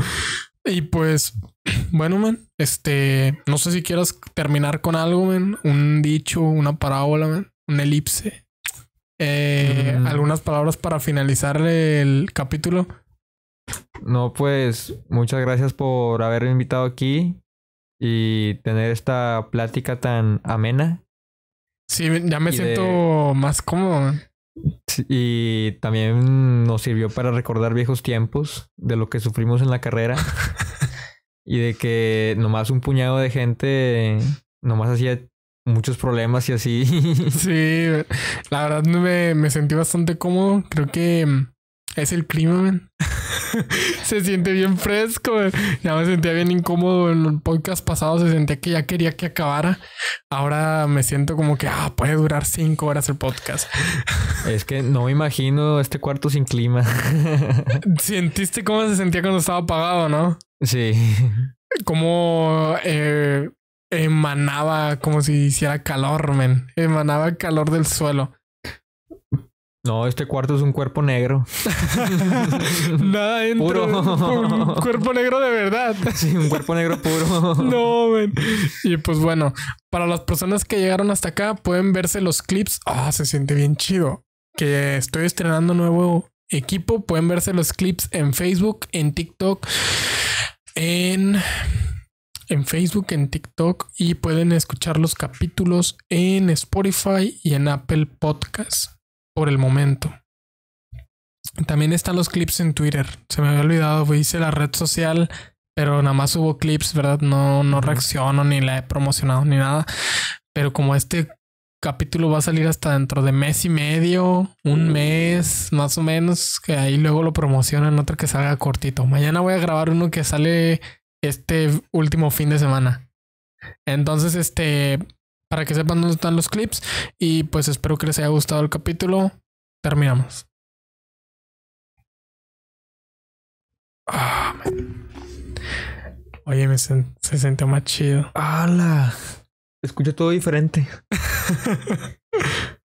Y pues bueno, man. este, no sé si quieras terminar con algo, man. un dicho, una parábola, man. un elipse. Eh, mm. Algunas palabras para finalizar el capítulo. No, pues muchas gracias por haberme invitado aquí y tener esta plática tan amena. Sí, ya me siento más cómodo. Y también nos sirvió para recordar viejos tiempos de lo que sufrimos en la carrera. Y de que nomás un puñado de gente nomás hacía muchos problemas y así. Sí, la verdad me, me sentí bastante cómodo. Creo que es el clima, se siente bien fresco. Eh. Ya me sentía bien incómodo en el podcast pasado. Se sentía que ya quería que acabara. Ahora me siento como que ah, puede durar cinco horas el podcast. es que no me imagino este cuarto sin clima. Sentiste cómo se sentía cuando estaba apagado, ¿no? Sí. Como eh, emanaba como si hiciera calor, men. Emanaba calor del suelo. No, este cuarto es un cuerpo negro. Nada dentro cuerpo negro de verdad. Sí, un cuerpo negro puro. no, Y pues bueno, para las personas que llegaron hasta acá, pueden verse los clips. Ah, se siente bien chido. Que estoy estrenando nuevo equipo. Pueden verse los clips en Facebook, en TikTok, en en Facebook, en TikTok y pueden escuchar los capítulos en Spotify y en Apple Podcasts por el momento. También están los clips en Twitter. Se me había olvidado, hice la red social, pero nada más hubo clips, ¿verdad? No, no reacciono ni la he promocionado ni nada. Pero como este capítulo va a salir hasta dentro de mes y medio, un mes más o menos, que ahí luego lo promocionan otro que salga cortito. Mañana voy a grabar uno que sale este último fin de semana. Entonces, este, para que sepan dónde están los clips. Y pues espero que les haya gustado el capítulo. Terminamos. Ah, Oye, me se, se más chido. ¡Hala! Escucho todo diferente.